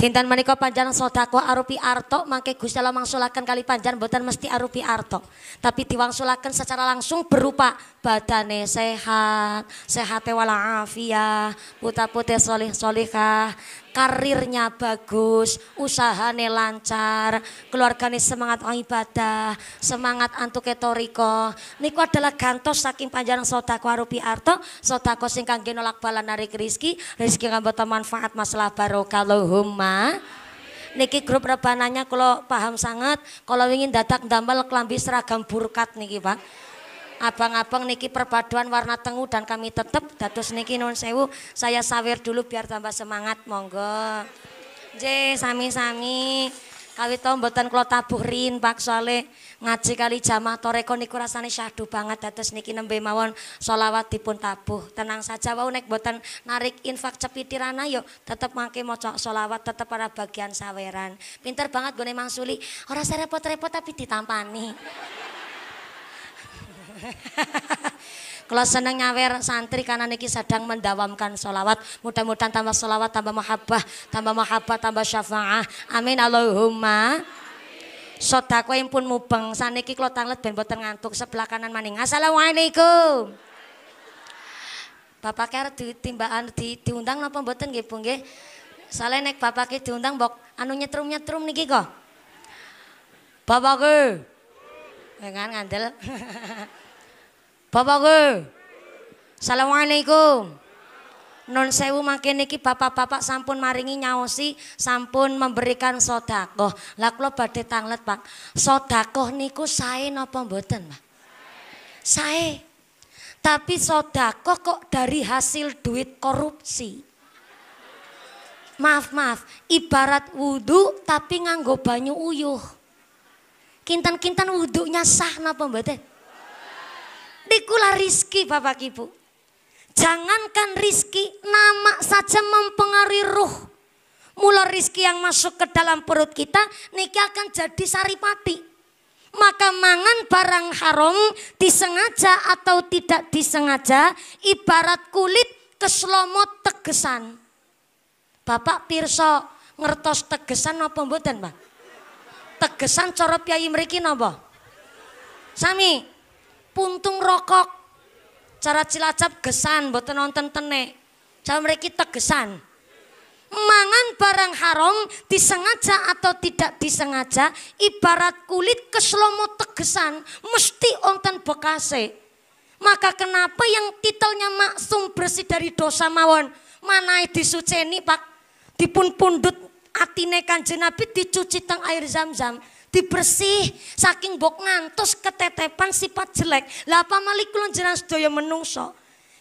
Dinten menika panjang sodako arupi arto mangke Gusti Allah mangsulaken kali panjang boten mesti arupi arto. Tapi diwangsulaken secara langsung berupa badane sehat, sehate walafiah, putra putih solih solihah, karirnya bagus, usahane lancar, keluargane semangat orang ibadah, semangat antuk ketoriko. Niku adalah gantos saking panjang sodako arupi arto, sodako sing kangge bala narik rizki, rizki ngambata manfaat masalah barokah lohumma niki grup rebananya kalau paham sangat kalau ingin datang damel kelambis seragam burkat niki pak abang-abang niki perpaduan warna tengu dan kami tetep. dados niki non sewu saya sawir dulu biar tambah semangat monggo J sami-sami kawit to mboten tabuh rin Pak soale ngaji kali jamah toreko niku rasanya syahdu banget dados niki nembe mawon tipun dipun tabuh tenang saja wau nek mboten narik infak cepitiran ayo tetep mangke maca solawat tetep para bagian saweran pinter banget gue Mang Suli ora serepot repot tapi ditampani [laughs] Kalau seneng nyawer santri karena niki sedang mendawamkan solawat. Mudah-mudahan tambah solawat, tambah mahabbah, tambah mahabbah, tambah syafaah. Amin Allahumma. Sodako pun mubeng, saniki kalau tanglet ben boten ngantuk sebelah kanan maning. Assalamualaikum. Bapak kare ditimbaan di, diundang napa mboten nggih Bu nggih? Sale nek bapake diundang mbok anu nyetrum-nyetrum niki kok. Bapake. Pengen kan ngandel. [laughs] Bapakku. Assalamualaikum. Non sewu makin niki bapak-bapak sampun maringi nyaosi, sampun memberikan sodakoh. Laku kula tanglet, Pak. Sodakoh niku sae nopo mboten, Pak? Sae. Tapi sodakoh kok dari hasil duit korupsi. Maaf, maaf. Ibarat wudhu tapi nganggo banyu uyuh. Kintan-kintan wudhunya sah nopo mboten? nikulah rizki Bapak Ibu. Jangankan rizki, nama saja mempengaruhi ruh. Mula rizki yang masuk ke dalam perut kita, niki akan jadi saripati. Maka mangan barang haram disengaja atau tidak disengaja, ibarat kulit keselomot tegesan. Bapak Pirso ngertos tegesan apa mboten, Pak? Tegesan cara piyai mriki napa? Sami, puntung rokok. Cara Cilacap gesan buat nonton tenek. Cara mereka tegesan. Mangan barang haram disengaja atau tidak disengaja ibarat kulit keselomo tegesan mesti onten bekase. Maka kenapa yang titelnya maksum bersih dari dosa mawon suci disuceni pak dipun pundut atine kanjeng Nabi dicuci teng air zam-zam dibersih saking bok ngantos ketetepan sifat jelek. lapa apa malik kula jenengan sedaya menungso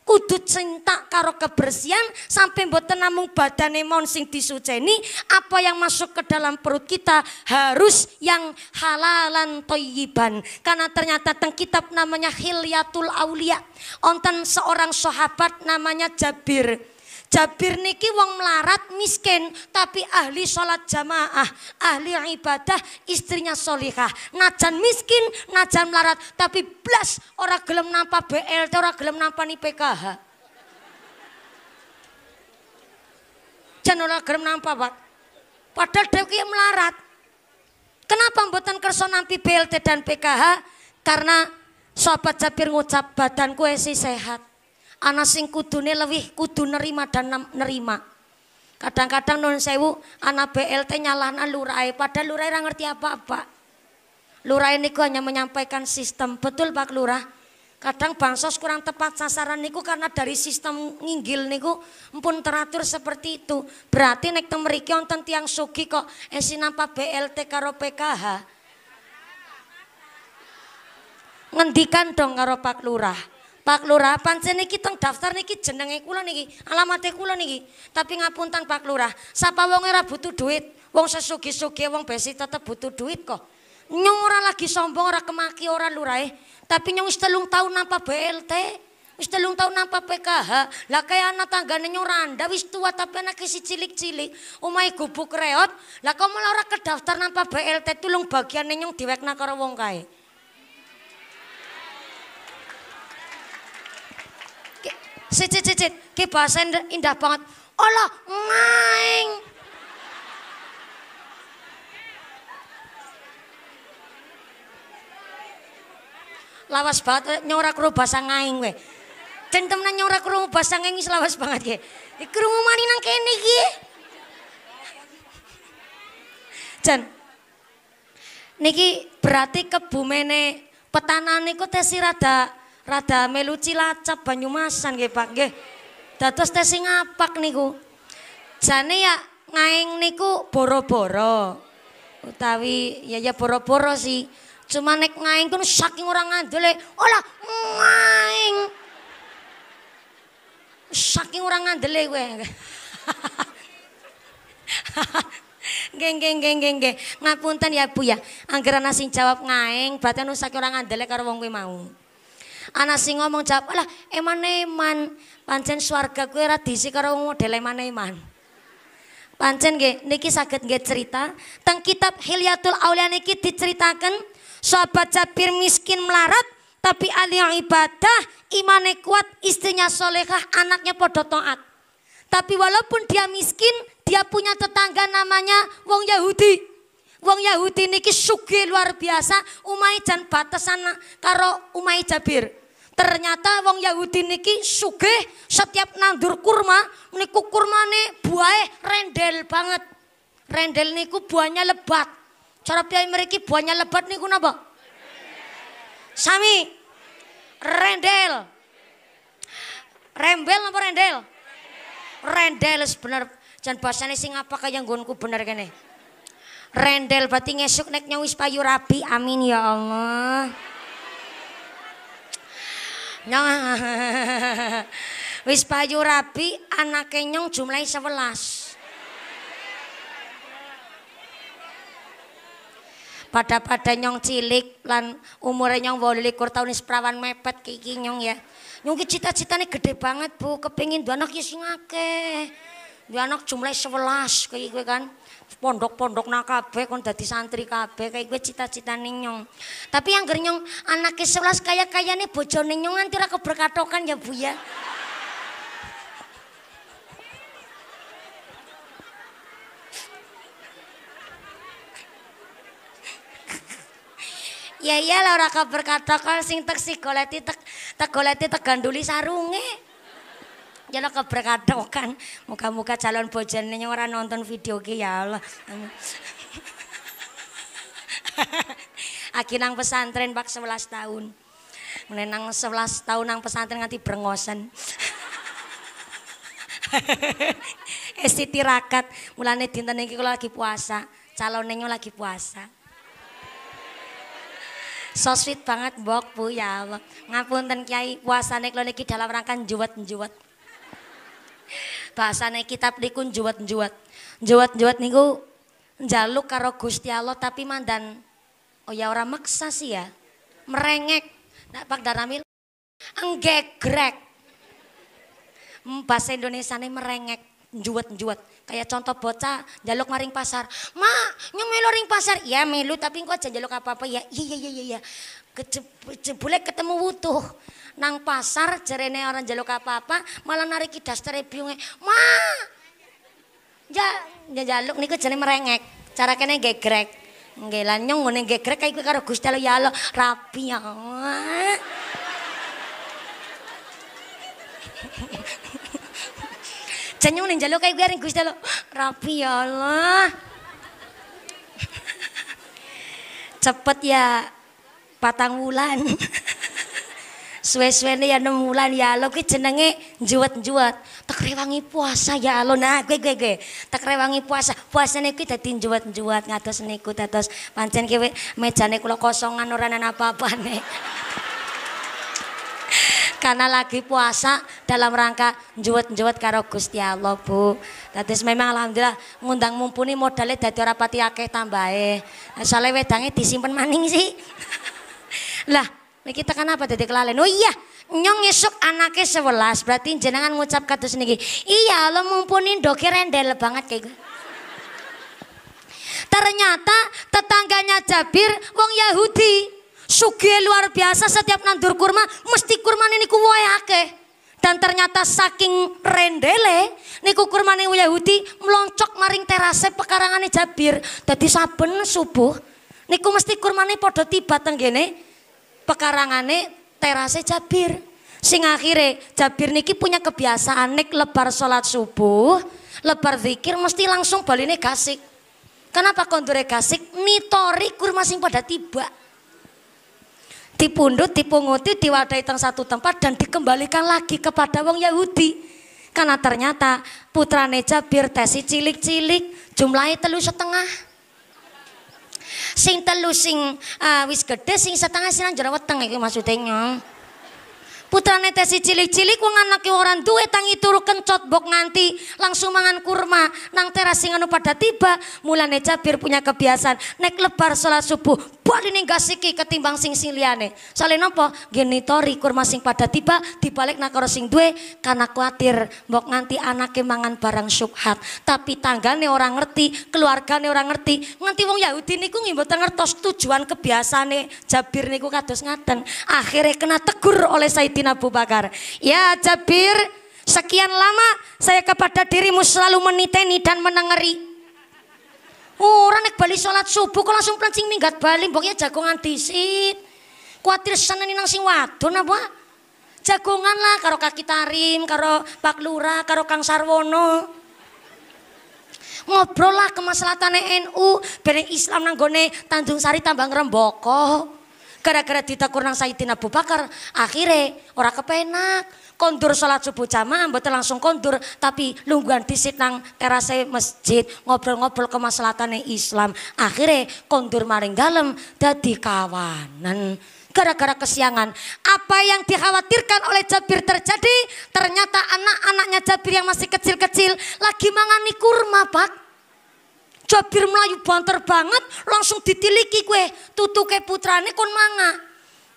kudu cinta karo kebersihan sampai mboten namung badane mon sing disuceni apa yang masuk ke dalam perut kita harus yang halalan toyiban karena ternyata teng kitab namanya Hilyatul Aulia onten seorang sahabat namanya Jabir Jabir niki wong melarat miskin tapi ahli sholat jamaah, ahli ibadah, istrinya solihah. Najan miskin, najan melarat tapi blas orang gelem nampa BLT, orang gelem nampa ni PKH. jangan orang gelem nampa, Pak. Padahal dhewe melarat. Kenapa mboten kerso nampi BLT dan PKH? Karena sobat Jabir ngucap badan kue si sehat ana sing kudune lebih kudu nerima dan nerima. Kadang-kadang non sewu anak BLT nyalahan lurai padahal lurai orang ngerti apa-apa. Lurae niku hanya menyampaikan sistem. Betul Pak Lurah? Kadang bansos kurang tepat sasaran niku karena dari sistem nginggil niku pun teratur seperti itu. Berarti nek temeriki mriki wonten tiang sugi kok nampak BLT karo PKH. Ngendikan dong karo Pak Lurah. Pak Lurah, pancen niki teng daftar niki jenenge kula niki, alamate kula niki. Tapi ngapunten Pak Lurah, sapa wong ora butuh duit, wong sesugi-sugi wong besi tetep butuh duit kok. Nyong ora lagi sombong, ora kemaki, ora lurah eh. Tapi nyong wis telung tahun nampa BLT, wis telung tahun nampa PKH. Lah kaya anak tanggane nyong randa wis tua tapi anak si cilik-cilik, omahe gubuk reot. Lah kok malah ora kedaftar nampa BLT tulung bagiane nyong diwekna karo wong kae. Cicit cicit, ki bahasa indah banget. Olah ngaing. Lawas banget eh, nyora kru bahasa ngaing kowe. Dan temenan nyora kru bahasa ngaing wis lawas banget ya. kru mani nang kene iki. Jan. Niki berarti kebumene petanane ku tesi rada rada melu Cilacap Banyumasan nggih Pak nggih. Dados tes ngapak niku. Jane ya ngaeng niku boro-boro. Utawi ya ya boro-boro sih. Cuma nek ngaing kun saking orang ngandele, olah ngaing. Saking orang ngandele gue. Geng [laughs] geng geng geng geng. Ngapunten ya Bu ya. Anggeran asing jawab ngaeng baten saking orang ngandele karo wong kuwi mau. Anak sing ngomong jawab, "Alah, eman-eman, pancen swarga kuwi ora diisi karo model eman-eman." Pancen nggih niki saged nggih cerita teng kitab Hilyatul Aulia niki diceritakan sahabat Jabir miskin melarat tapi ahli ibadah, imane kuat, istrinya solehah, anaknya podo taat. Tapi walaupun dia miskin, dia punya tetangga namanya wong Yahudi. Wong Yahudi niki sugih luar biasa, umai jan batasan karo umai Jabir. Ternyata wong Yahudi niki sugih setiap nandur kurma niku kurmane buahe rendel banget. Rendel niku buahnya lebat. Cara piyai mereka buahnya lebat niku napa? Sami. Rendel. Rembel apa rendel? Rendel sebenar dan bahasane sing apa kaya nggonku bener kene rendel berarti ngesuk nek nyawis payu rapi amin ya Allah nyong [laughs] wis payu rapi anaknya nyong jumlahi sebelas pada pada nyong cilik lan umur nyong wolu likur tahun seprawan mepet kiki nyong ya nyong cita-citanya gede banget bu kepingin dua anak ya singake dua anak jumlahi sebelas kayak gue kan pondok-pondok na kabeh kon dadi santri kabeh kayak gue cita-cita ninyong. Tapi yang gernyong anak ke sebelas kaya kaya nih bojo ninyong nanti lah keberkatokan ya bu ya. ya lah orang keberkatokan sing teksi sigoleti tek tek goleti tek ganduli sarunge. Ya lo keberkadokan. muka-muka calon bojone orang nonton video ki ya Allah. Aki nang pesantren bak 11 tahun. Mulai nang 11 tahun nang pesantren nganti brengosen. Esti eh, tirakat, mulane dinten iki kula lagi puasa, calonnya lagi puasa. So sweet banget bok Bu ya Allah. Ngapunten Kiai, puasane kula niki dalam rangka njuwet-njuwet bahasane kitab niku juwet-juwet. Juwet-juwet niku njaluk karo Gusti Allah tapi mandan oh ya orang maksa sih ya. Merengek. Nak Pak Danamil enggegrek. Bahasa Indonesia ini merengek, juwet-juwet. Kayak contoh bocah jaluk maring pasar. Ma, nyemelo ring pasar. Ya melu tapi kok aja jaluk apa-apa ya. Iya, iya, iya, iya. boleh ketemu wutuh nang pasar jerene orang jaluk apa-apa malah nariki dastere biunge. Ma. Ja, ja jaluk niku cerene merengek. Cara kene gegrek. Nggih lan nyong ngene gegrek kaya karo Gusti Allah ya Allah rapi ya. [laughs] Janyung ning jaluk kayak gue Gusti Allah rapi ya Allah. [laughs] Cepet ya patang wulan. [laughs] suwe suwe ya enam bulan ya lo ki jenenge juwet-juwet. Tak rewangi puasa ya lo nah gue gue gue. Tak rewangi puasa. puasa niku dadi juwet-juwet ngatos niku dados pancen ki mejane kula kosongan ora ana apa-apane. [laughs] Karena lagi puasa dalam rangka juwet-juwet karo Gusti Allah, Bu. Dadi memang alhamdulillah ngundang mumpuni modalnya dadi ora pati akeh tambahe. Soale wedange disimpen maning sih. [laughs] lah Nah, kita kenapa dadi kelalen? Oh iya, nyong esok anaknya sebelas, berarti jenengan ngucap kata sendiri. Iya, lo mumpuni doki rendel banget kayak gue. Gitu. Ternyata tetangganya Jabir wong Yahudi. Sugih luar biasa setiap nandur kurma mesti kurmane ini wae Dan ternyata saking rendele niku kurmane Yahudi meloncok maring terase pekarangane Jabir. Tadi saben subuh niku mesti ini podo tiba tenggene pekarangane terase Jabir. Sing akhirnya Jabir niki punya kebiasaan nek lebar sholat subuh, lebar zikir mesti langsung baline gasik. Kenapa kondure gasik? Nitori kurma sing pada tiba. Dipundut, dipunguti, diwadai teng satu tempat dan dikembalikan lagi kepada wong Yahudi. Karena ternyata putrane Jabir tesi cilik-cilik jumlahnya telu setengah sing telu sing uh, wis gede sing setengah sinan jero weteng iki maksude Putrane tesi cilik-cilik wong anake ora duwe tangi turu kencot bok nganti langsung mangan kurma nang teras sing anu pada tiba mulane Jabir punya kebiasaan nek lebar salat subuh bali ning gasiki ketimbang sing sing liyane. Sale nopo? genitori kurma sing pada tiba dibalik nak karo sing duwe karena kuatir mbok nganti anake mangan barang syubhat. Tapi tanggane orang ngerti, keluargane orang ngerti. Nganti wong Yahudi niku nggih mboten ngertos tujuan nih Jabir niku kados ngaten. Akhirnya kena tegur oleh Sayyidina Abu Bakar. Ya Jabir, sekian lama saya kepada dirimu selalu meniteni dan menengeri Orang nek bali sholat subuh kok langsung plencing minggat bali mbok jagongan disit. Kuatir seneni nang sing wadon apa? Jagongan lah karo kaki tarim, karo Pak Lura, karo Kang Sarwono. Ngobrol lah kemaslahatane NU, bareng Islam nang gone Tanjung Sari tambang remboko Gara-gara ditekur nang Sayyidina Abu Bakar, akhirnya orang kepenak kondur sholat subuh jamaah mboten langsung kondur tapi lungguhan disit nang terase masjid ngobrol-ngobrol ke kemaslahatane Islam akhirnya kondur maring dalem dadi kawanan gara-gara kesiangan apa yang dikhawatirkan oleh Jabir terjadi ternyata anak-anaknya Jabir yang masih kecil-kecil lagi mangani kurma pak Jabir Melayu banter banget langsung ditiliki kue tutuke putrane kon manga.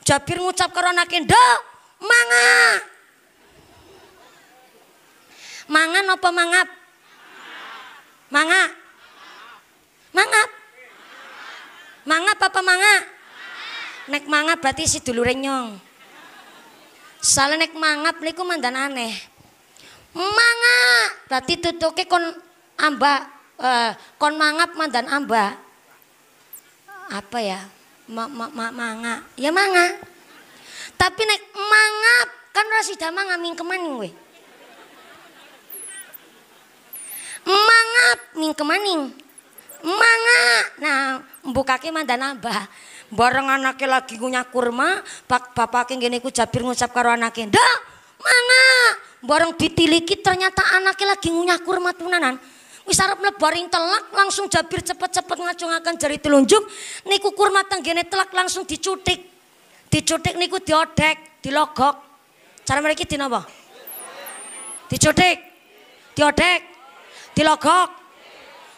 Jabir ngucap karo anake, manga." Mangan apa mangap? Manga. Mangap. Mangap apa manga? Nek mangap berarti si dulu renyong. Salah nek mangap niku mandan aneh. Manga berarti tutuke kon amba eh, kon mangap mandan amba. Apa ya? Ma, ma, ma, manga. Ya manga. Tapi nek mangap kan ora damang mangaming kemaning weh. mangap ning kemaning manga nah mbukake nambah bareng anaknya lagi ngunyah kurma pak bapake ngene iku jabir ngucap karo anake ndak manga bareng ditiliki ternyata anaknya lagi ngunyah kurma tunanan wis arep lebaring telak langsung jabir cepet-cepet ngacungaken jari telunjuk niku kurma tenggene telak langsung dicutik dicutik niku diodek dilogok cara mereka dinapa dicutik diodek Dilogok.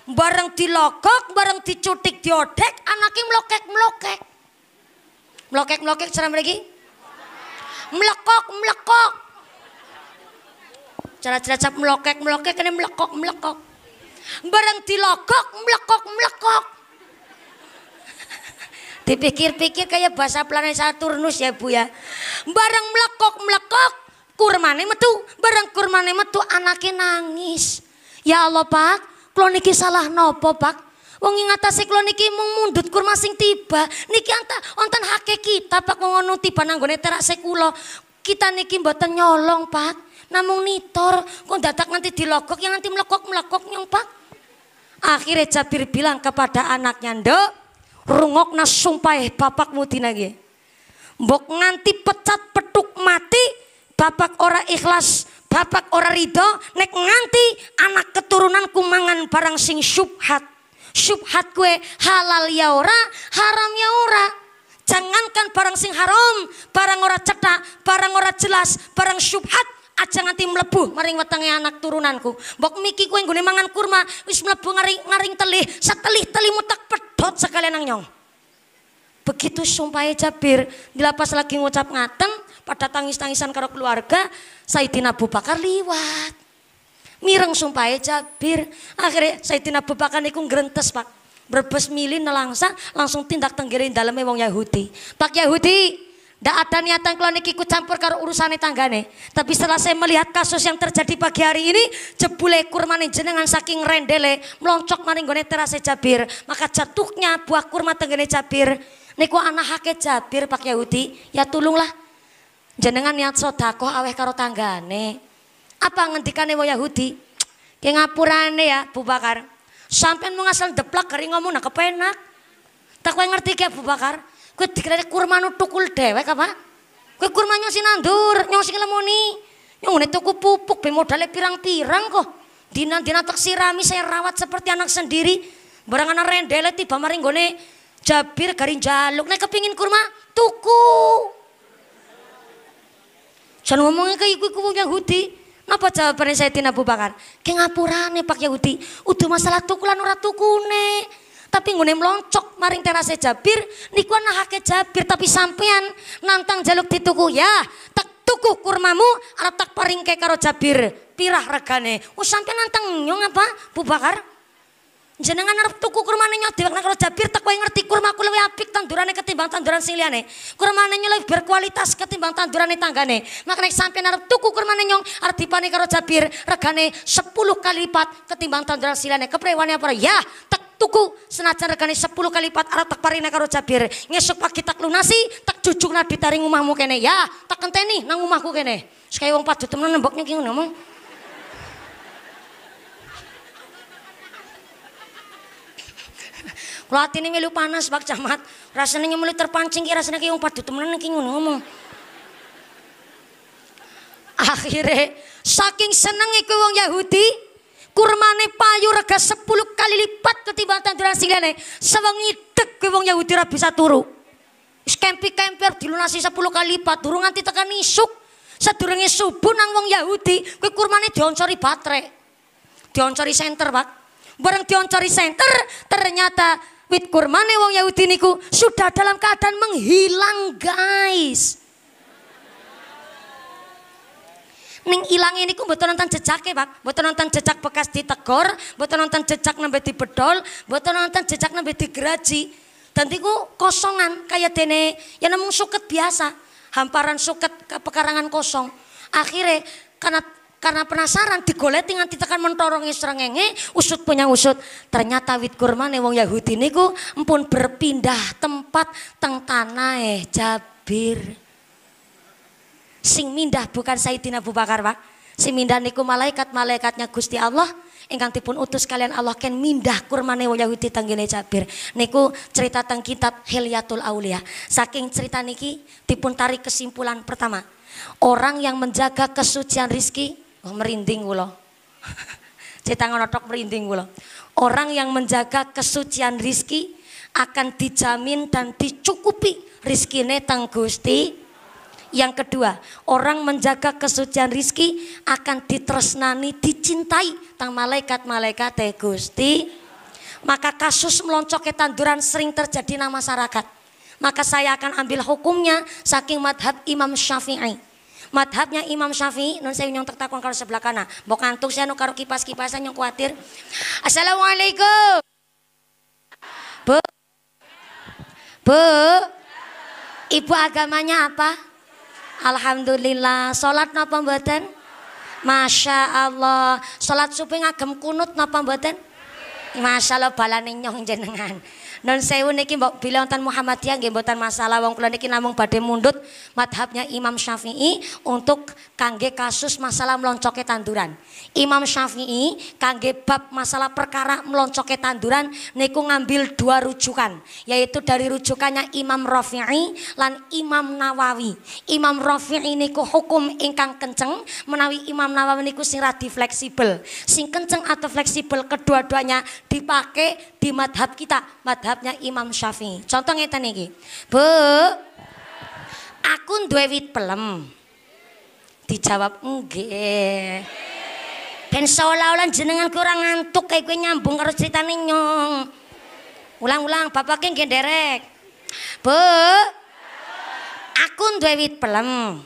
Bareng dilogok, bareng dicutik, diodek, anaknya melokek-melokek. Melokek-melokek cara lagi. Melekok, melekok. Cara cara jelajah melokek-melokek ini melekok-melekok. Bareng dilogok, melekok-melekok. [laughs] Dipikir-pikir kayak bahasa planet Saturnus ya Bu ya. Bareng melekok-melekok kurmane metu, bareng kurmane metu anaknya nangis. Ya Allah pak, kalau niki salah nopo pak? Wong ing atase kula niki mung mundhut kurma sing tiba. Niki anta ontan hake kita Pak ngono tiba nanggone terase kula. Kita niki mboten nyolong, Pak. Namung nitor, kok dadak nanti dilogok yang nanti melokok melokok nyong, Pak. Akhirnya Jabir bilang kepada anaknya, "Nduk, rungokna papak eh, bapakmu dinage. Bok nganti pecat petuk mati, bapak ora ikhlas bapak ora ridho nek nganti anak keturunanku mangan barang sing syubhat syubhat kue halal ya ora haram ya ora jangankan barang sing haram barang ora cetak barang ora jelas barang syubhat aja nganti mlebu maring wetenge anak turunanku mbok miki kowe nggone mangan kurma wis mlebu ngaring ngaring telih setelih telih tak pedot sekalian nang nyong begitu sumpahe Jabir dilapas lagi ngucap ngaten pada tangis-tangisan karo keluarga, Saidina Abu Bakar liwat. Mireng sumpahe Jabir. Akhirnya Saidina Abu Bakar niku ngrentes, Pak. Berbes milih nelangsa langsung tindak tenggirin dalamnya wong Yahudi. Pak Yahudi, ndak ada niatan kalau niki campur karo urusannya tanggane. Tapi setelah saya melihat kasus yang terjadi pagi hari ini, jebule kurma jenengan saking rendele meloncok maning gone terase Jabir. Maka jatuhnya buah kurma tenggene Jabir. Niku anak hake Jabir Pak Yahudi. Ya tulunglah Jenengan niat sodako aweh karo tanggane. Apa ngendikane wong Yahudi? Ki ngapurane ya Bu Bakar. Sampean mung asal deplak kari ngomong nak kepenak. Tak kowe ngerti ki Bu Bakar? Kowe dikira kurma nutukul dewek apa? Kowe kurma nyong nandur, nyong sing lemoni. Nyong ngene tuku pupuk be modale pirang-pirang kok. Dina-dina tak sirami saya rawat seperti anak sendiri. Barang anak rendele tiba maring gone jabir garin jaluk nek kepingin kurma tuku. Jangan ngomongnya kayak iku wong Yahudi. Napa jawabannya saya Tina Abu Bakar? Ke ngapurane Pak Yahudi. Udah masalah tukulan ora tukune. Tapi ngene meloncok maring terase Jabir, niku nahake Jabir tapi sampean nantang jaluk dituku ya. Tak tuku kurmamu arep tak paringke karo Jabir. Pirah regane. Oh sampean nantang nyong apa? Bu Bakar? Jenengan arep tuku kurmane nyo dewek nek Jabir tak kowe ngerti kurma luwih apik tandurane ketimbang tanduran sing liyane. Kurmane nyo lebih berkualitas ketimbang tandurane tanggane. Makane sampeyan arep tuku kurmane nyo arep dipani karo Jabir regane 10 kali lipat ketimbang tanduran sing liyane. Keprewane apa? Ya, tak tuku senajan regane 10 kali lipat arep tak parine karo Jabir. Ngesuk pagi tak lunasi, tak jujukna taring omahmu kene. Ya, tak kenteni nang omahku kene. Sekaya wong padha temen nembok nyong ngomong. ini melu panas Pak Camat. Rasanya mulai terpancing kira rasanya umpat padu temenan ki ngomong. Akhirnya saking seneng iku wong Yahudi kurmane payu rega sepuluh kali lipat ketimbang tanduran sing liyane. Sewengi ke kuwi wong Yahudi ra bisa turu. Wis kempi dilunasi sepuluh kali lipat durung nganti tekan isuk. Sadurunge subuh nang wong Yahudi kuwi kurmane dioncori baterai. Dioncori senter, Pak. Bareng dioncori senter ternyata wit kurmane wong Yahudi niku sudah dalam keadaan menghilang guys Ning ilang ini ku betul nonton ya Pak. betul nonton jejak bekas ditegor, betul nonton jejak di bedol betul nonton jejak di geraji, Dan tiku kosongan kayak dene ya namun suket biasa, hamparan suket ke pekarangan kosong. Akhirnya karena karena penasaran digoleti nganti tekan mentorongi serengenge usut punya usut. Ternyata wit kurmane wong Yahudi niku empun berpindah tempat teng eh Jabir. Sing mindah bukan Sayyidina Abu Bakar, Pak. Sing mindah niku malaikat-malaikatnya Gusti Allah ingkang dipun utus kalian Allah ken mindah kurmane wong Yahudi tanggine Jabir. Niku cerita tentang kitab Hilyatul Aulia. Saking cerita niki dipun tarik kesimpulan pertama. Orang yang menjaga kesucian rizki Oh merinding kula. Cetangan otok merinding kula. Orang yang menjaga kesucian rizki akan dijamin dan dicukupi rizkine teng Gusti. Yang kedua, orang menjaga kesucian rizki akan ditresnani, dicintai tang malaikat-malaikat e Gusti. Maka kasus meloncoknya tanduran sering terjadi nama masyarakat. Maka saya akan ambil hukumnya saking madhab Imam Syafi'i madhabnya Imam Syafi'i non saya nyong tertakon kalau sebelah kana mau kantuk saya nu kipas-kipasan nyong kuatir Assalamualaikum Bu Bu Ibu agamanya apa? Alhamdulillah sholat napa mboten? Masya Allah sholat supaya ngagem kunut napa mboten? Masya Allah balanin nyong jenengan non sewu niki mbok bila wonten Muhammadiyah nggih mboten masalah wong kula niki namung badhe mundut madhabnya Imam Syafi'i untuk kangge kasus masalah meloncoke tanduran. Imam Syafi'i kangge bab masalah perkara meloncoke tanduran niku ngambil dua rujukan yaitu dari rujukannya Imam Rafi'i lan Imam Nawawi. Imam Rafi'i niku hukum ingkang kenceng menawi Imam Nawawi niku sing fleksibel. Sing kenceng atau fleksibel kedua-duanya dipakai di madhab kita, madhabnya Imam Syafi'i. Contoh ngeten iki. Bu, aku duwe wit pelem. Dijawab nggih. Ben seolah-olah jenengan kurang ngantuk kayak gue nyambung harus cerita nyong. Ulang-ulang, bapak nggih derek. Bu, aku duwe wit pelem.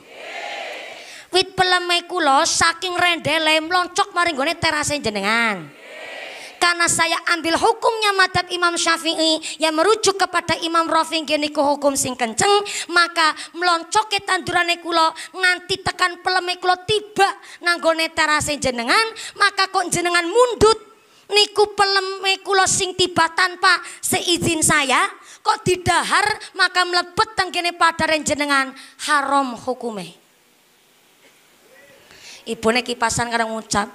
Wit pelem kula saking rendele mloncok maring gone terase jenengan karena saya ambil hukumnya madhab Imam Syafi'i yang merujuk kepada Imam Rafi ku hukum sing kenceng maka meloncoknya tandurane kulo nganti tekan peleme kulo tiba nanggone terasa jenengan maka kok jenengan mundut niku peleme kulo sing tiba tanpa seizin saya kok didahar maka melepet tenggene pada jenengan haram hukume ibu kipasan kadang ngucap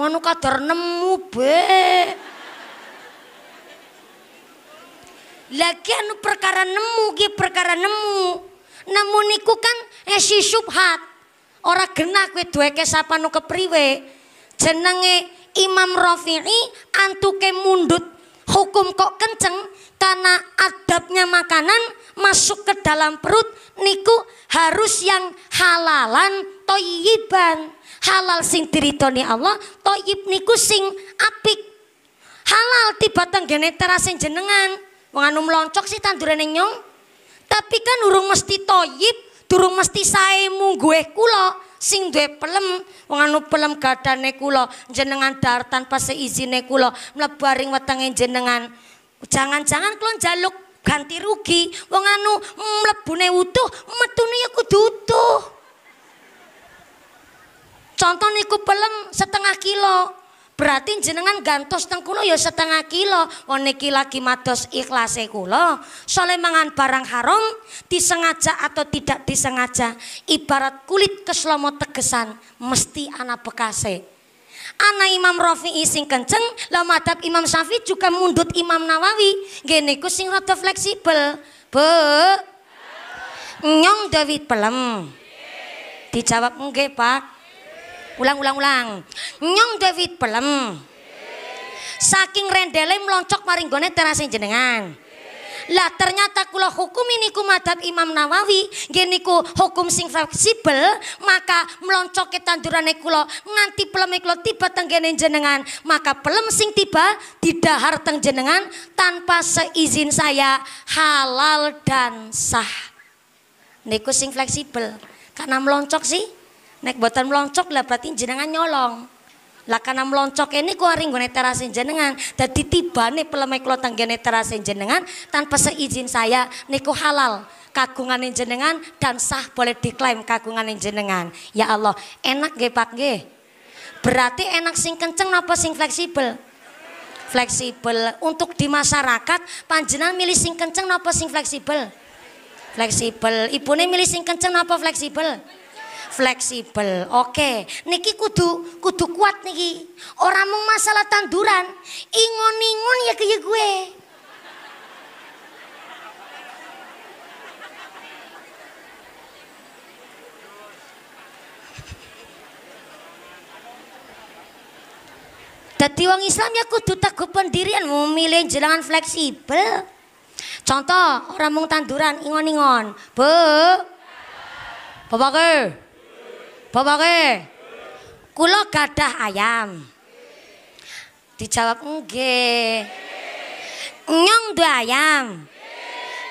ngono kadar nemu be. Lagi anu perkara nemu ki perkara nemu. Nemu niku kan eh, subhat. Ora genah kowe duweke sapa nu kepriwe. Jenenge Imam Rafi'i antuke mundut hukum kok kenceng karena adabnya makanan masuk ke dalam perut niku harus yang halalan toyiban halal sing diridoni Allah toyib niku sing apik halal tiba tenggene sing jenengan wong anu mloncok sih tandurane nyong tapi kan urung mesti toyib durung mesti saemu gue kulo sing duwe pelem wong anu pelem gadane kula jenengan dar tanpa seizine kula ring wetenge jenengan jangan-jangan kula jaluk ganti rugi wong anu mlebune utuh metune ya kudu utuh Contoh niku pelem setengah kilo. Berarti jenengan gantos teng kula ya setengah kilo. Oh niki lagi mados ikhlase kula. Soleh mangan barang haram disengaja atau tidak disengaja. Ibarat kulit keslomo tegesan mesti ana bekase. Ana Imam Rafi'i sing kenceng, lah madhab Imam Syafi'i juga mundut Imam Nawawi. Gini ku sing rada fleksibel. Be, nyong David pelem. Dijawab enggak pak. Ulang ulang ulang. Nyong David pelem. Saking rendele meloncok maring gone terasa jenengan. Lah ternyata kula hukum ini ku madhab Imam Nawawi geniku hukum sing fleksibel maka meloncoke tandurane kula nganti peleme kula tiba tenggene jenengan maka pelem sing tiba didahar teng jenengan tanpa seizin saya halal dan sah niku sing fleksibel karena meloncok sih Nek buatan meloncok lah berarti jenengan nyolong. Lah karena meloncok ini ku aring gue terase jenengan. tiba nih peleme kula tanggane terase jenengan tanpa seizin saya niku halal. Kagungan jenengan dan sah boleh diklaim kagungan jenengan. Ya Allah, enak gak Pak gak? Berarti enak sing kenceng napa sing fleksibel? Fleksibel untuk di masyarakat panjenengan milih sing kenceng napa sing fleksibel? Fleksibel. Ibu nih milih sing kenceng napa fleksibel? fleksibel. Oke, niki kudu kudu kuat niki. Orang mung masalah tanduran, ingon-ingon ya kaya gue. Dadi wong Islam ya kudu teguh pendirian memilih jalan fleksibel. Contoh, orang mung tanduran ingon-ingon. Bu. Bapak ke? Bapak Kulo gadah ayam. Dijawab nggih. Nyong dua ayam.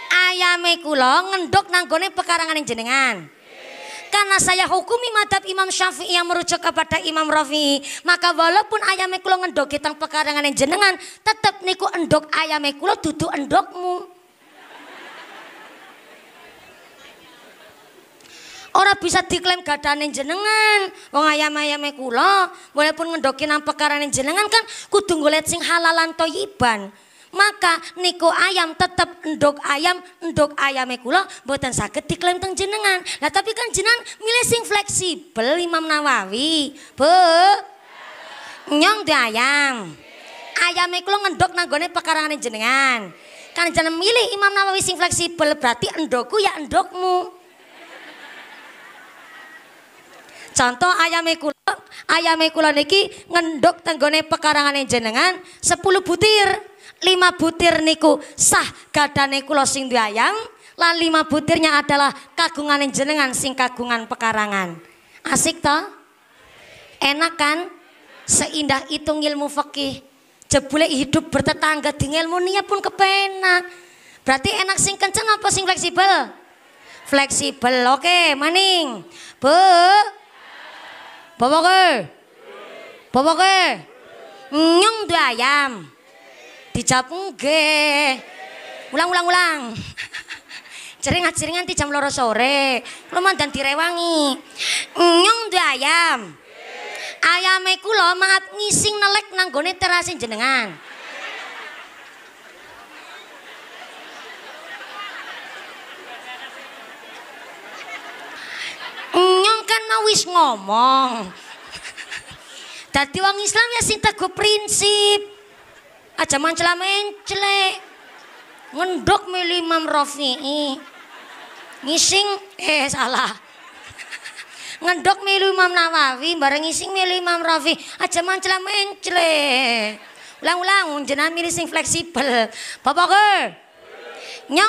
Ayame kula ngendok nanggone pekarangan jenengan. Karena saya hukumi madhab Imam Syafi'i yang merujuk kepada Imam Rafi'i. Maka walaupun ayame kula ngendok kita pekarangan jenengan, tetep niku endok ayame kula duduk endokmu. Ora bisa diklaim gadane jenengan. Wong ayam-ayame kula, walaupun ngendoki nang pekarane jenengan kan kudu golek sing halalan toyiban. Maka niko ayam tetep endok ayam, endok ayame kula buatan sakit diklaim teng jenengan. Lah tapi kan jenengan milih sing fleksibel Imam Nawawi. Bu. Nyong di ayam. ayam kula ngendok nang gone yang jenengan. Kan jenengan milih Imam Nawawi sing fleksibel berarti endokku ya endokmu. Contoh ayame kula, ayame kula niki ngenduk tenggone pekarangane jenengan 10 butir. 5 butir niku sah gadane kula sing duwe ayam, lan 5 butirnya adalah kagungan jenengan sing kagungan pekarangan. Asik to Enak kan? Seindah itu ilmu fikih. Jebule hidup bertetangga di ilmu niat pun kepenak. Berarti enak sing kenceng apa sing fleksibel? Fleksibel. Oke, maning. Bu, Boboke. Eh. Boboke. Eh. Nyong dua ayam. Dijawab ge, Ulang-ulang ulang. [laughs] Jering ngaji di jam loro sore. Kulo dan direwangi. Nyong dua ayam. ayam kula maaf ngising nelek nang gone terasin jenengan. Nyong kan mau wis ngomong. Tadi wong Islam ya sing teguh prinsip. Aja mencela-mencelek. Ngendok milih Imam Rafi'i. Ngising eh salah. Ngendok milih Imam Nawawi, bareng ngising milih Imam Rafi. Aja mencela Ulang-ulang jenengan milih sing fleksibel. Bapak ke? Nyong